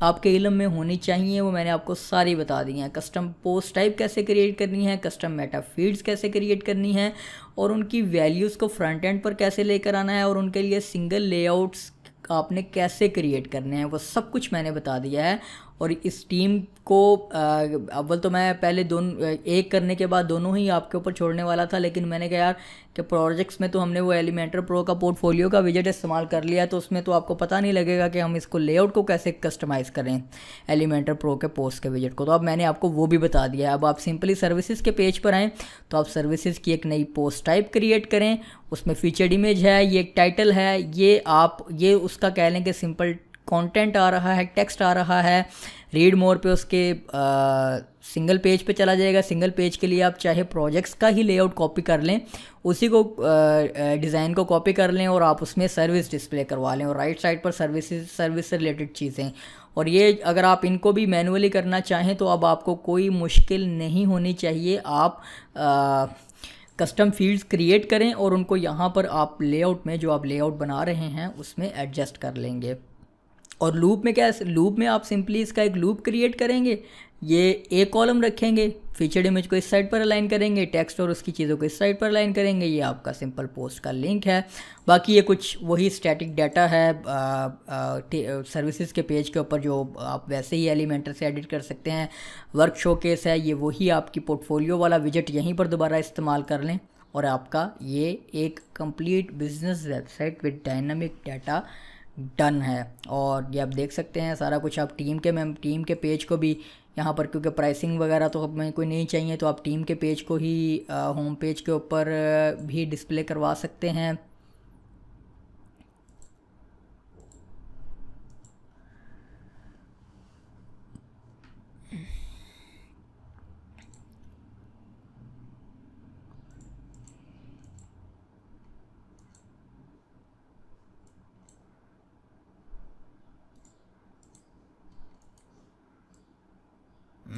आपके इलम में होनी चाहिए वो मैंने आपको सारी बता दी हैं कस्टम पोस्ट टाइप कैसे क्रिएट करनी है कस्टम मेटा फीड्स कैसे क्रिएट करनी है और उनकी वैल्यूज़ को फ्रंट एंड पर कैसे लेकर आना है और उनके लिए सिंगल लेआउट्स आपने कैसे क्रिएट करने हैं वो सब कुछ मैंने बता दिया है और इस टीम को अव्वल तो मैं पहले दोनों एक करने के बाद दोनों ही आपके ऊपर छोड़ने वाला था लेकिन मैंने कहा यार कि प्रोजेक्ट्स में तो हमने वो एलिमेंटर प्रो का पोर्टफोलियो का विजेट इस्तेमाल कर लिया तो उसमें तो आपको पता नहीं लगेगा कि हम इसको लेआउट को कैसे कस्टमाइज़ करें एलिमेंटर प्रो के पोस्ट के विजेट को तो अब मैंने आपको वो भी बता दिया अब आप सिंपली सर्विसेज के पेज पर आएँ तो आप सर्विसेज की एक नई पोस्ट टाइप क्रिएट करें उसमें फीचर्ड इमेज है ये एक टाइटल है ये आप ये उसका कह लें कि सिंपल कंटेंट आ रहा है टेक्स्ट आ रहा है रीड मोर पे उसके सिंगल पेज पे चला जाएगा सिंगल पेज के लिए आप चाहे प्रोजेक्ट्स का ही लेआउट कॉपी कर लें उसी को डिज़ाइन को कॉपी कर लें और आप उसमें सर्विस डिस्प्ले करवा लें और राइट साइड पर सर्विस सर्विस से रिलेटेड चीज़ें और ये अगर आप इनको भी मैनुअली करना चाहें तो अब आपको कोई मुश्किल नहीं होनी चाहिए आप आ, कस्टम फील्ड्स क्रिएट करें और उनको यहाँ पर आप लेआउट में जो आप लेआउट बना रहे हैं उसमें एडजस्ट कर लेंगे और लूप में क्या है लूप में आप सिंपली इसका एक लूप क्रिएट करेंगे ये एक कॉलम रखेंगे फीचर्ड इमेज को इस साइड पर अलाइन करेंगे टेक्स्ट और उसकी चीज़ों को इस साइड पर अलाइन करेंगे ये आपका सिंपल पोस्ट का लिंक है बाकी ये कुछ वही स्टैटिक डाटा है सर्विसेज के पेज के ऊपर जो आप वैसे ही एलिमेंटर से एडिट कर सकते हैं वर्क शोकेस है ये वही आपकी पोर्टफोलियो वाला विजिट यहीं पर दोबारा इस्तेमाल कर लें और आपका ये एक complete business website with dynamic data done है और ये आप देख सकते हैं सारा कुछ आप टीम के मैम टीम के पेज को भी यहाँ पर क्योंकि प्राइसिंग वगैरह तो हमें कोई नहीं चाहिए तो आप टीम के पेज को ही होम पेज के ऊपर भी डिस्प्ले करवा सकते हैं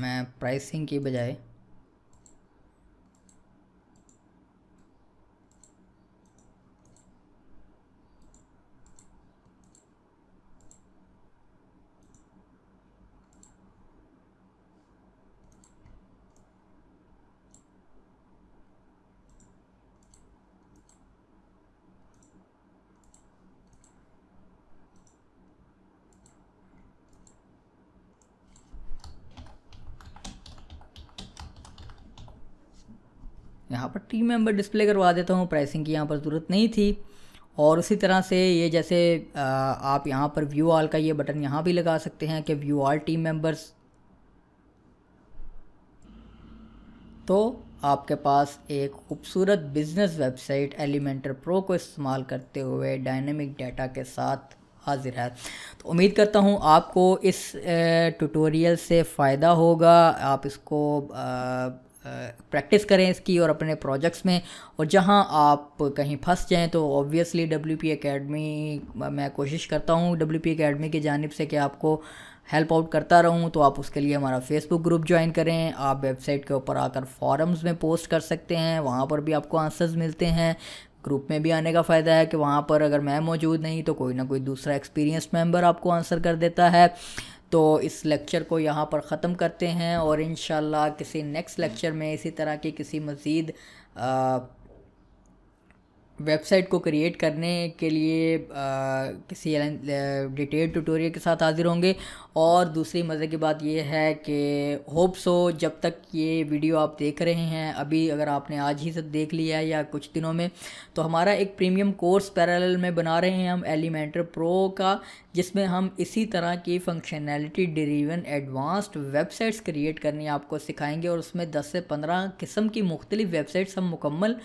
मैं प्राइसिंग की बजाय यहाँ पर टीम मेंबर डिस्प्ले करवा देता हूँ प्राइसिंग की यहाँ पर ज़रूरत नहीं थी और उसी तरह से ये जैसे आप यहाँ पर व्यू आल का ये बटन यहाँ भी लगा सकते हैं कि व्यू आल टीम मेंबर्स तो आपके पास एक खूबसूरत बिज़नेस वेबसाइट एलिमेंटर प्रो को इस्तेमाल करते हुए डायनेमिक डाटा के साथ हाजिर है तो उम्मीद करता हूँ आपको इस ट्यूटोरियल से फ़ायदा होगा आप इसको प्रैक्टिस करें इसकी और अपने प्रोजेक्ट्स में और जहां आप कहीं फंस जाएं तो ऑब्वियसली डब्ल्यू पी अकेडमी मैं कोशिश करता हूं डब्ल्यू पी अकेडमी की जानब से कि आपको हेल्प आउट करता रहूं तो आप उसके लिए हमारा फेसबुक ग्रुप ज्वाइन करें आप वेबसाइट के ऊपर आकर फॉरम्स में पोस्ट कर सकते हैं वहाँ पर भी आपको आंसर्स मिलते हैं ग्रुप में भी आने का फ़ायदा है कि वहाँ पर अगर मैं मौजूद नहीं तो कोई ना कोई दूसरा एक्सपीरियंस मेंबर आपको आंसर कर देता है तो इस लेक्चर को यहाँ पर ख़त्म करते हैं और इन किसी नेक्स्ट लेक्चर में इसी तरह की किसी मज़ीद वेबसाइट को क्रिएट करने के लिए आ, किसी डिटेल ट्यूटोरियल के साथ हाजिर होंगे और दूसरी मज़े की बात यह है कि होप सो जब तक ये वीडियो आप देख रहे हैं अभी अगर आपने आज ही से देख लिया है या कुछ दिनों में तो हमारा एक प्रीमियम कोर्स पैरेलल में बना रहे हैं हम एलिमेंटर प्रो का जिसमें हम इसी तरह की functionality driven advanced websites create करनी आपको सिखाएंगे और उसमें 10 से 15 किस्म की मुख्तलिफ़ वेबसाइट्स हम मुकम्मल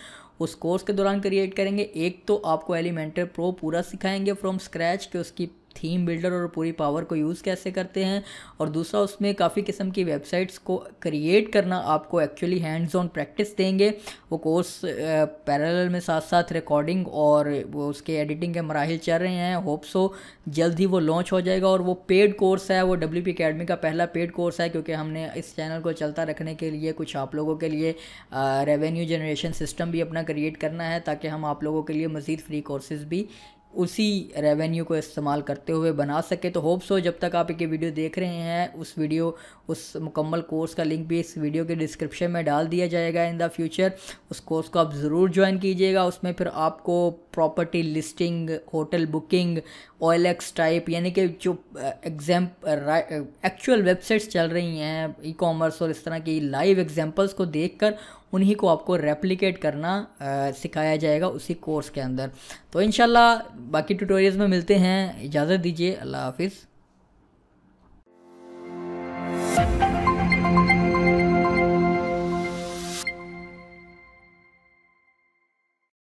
उस कोर्स के दौरान क्रिएट करेंगे एक तो आपको एलिमेंटर प्रो पूरा सिखाएंगे फ्रॉम स्क्रैच कि उसकी थीम बिल्डर और पूरी पावर को यूज़ कैसे करते हैं और दूसरा उसमें काफ़ी किस्म की वेबसाइट्स को क्रिएट करना आपको एक्चुअली हैंड्स ऑन प्रैक्टिस देंगे वो कोर्स पैरेलल में साथ साथ रिकॉर्डिंग और वो उसके एडिटिंग के मराहल चल रहे हैं होप सो जल्द ही वो लॉन्च हो जाएगा और वो पेड कोर्स है वो डब्ल्यू पी का पहला पेड कोर्स है क्योंकि हमने इस चैनल को चलता रखने के लिए कुछ आप लोगों के लिए रेवेन्यू जनरेशन सिस्टम भी अपना क्रिएट करना है ताकि हम आप लोगों के लिए मज़ीद फ्री कोर्सेज़ भी उसी रेवेन्यू को इस्तेमाल करते हुए बना सके तो होप्स हो जब तक आप एक वीडियो देख रहे हैं उस वीडियो उस मुकम्मल कोर्स का लिंक भी इस वीडियो के डिस्क्रिप्शन में डाल दिया जाएगा इन द फ्यूचर उस कोर्स को आप ज़रूर ज्वाइन कीजिएगा उसमें फिर आपको प्रॉपर्टी लिस्टिंग होटल बुकिंग ऑयल एक्स टाइप यानी कि जो एग्जाम एक्चुअल वेबसाइट्स चल रही हैं ई कॉमर्स और इस तरह की लाइव एग्जाम्पल्स को देख कर उन्हीं को आपको रेप्लिकेट करना आ, सिखाया जाएगा उसी कोर्स के अंदर तो इन बाकी ट्यूटोरियल्स में मिलते हैं इजाज़त दीजिए अल्लाह हाफिज़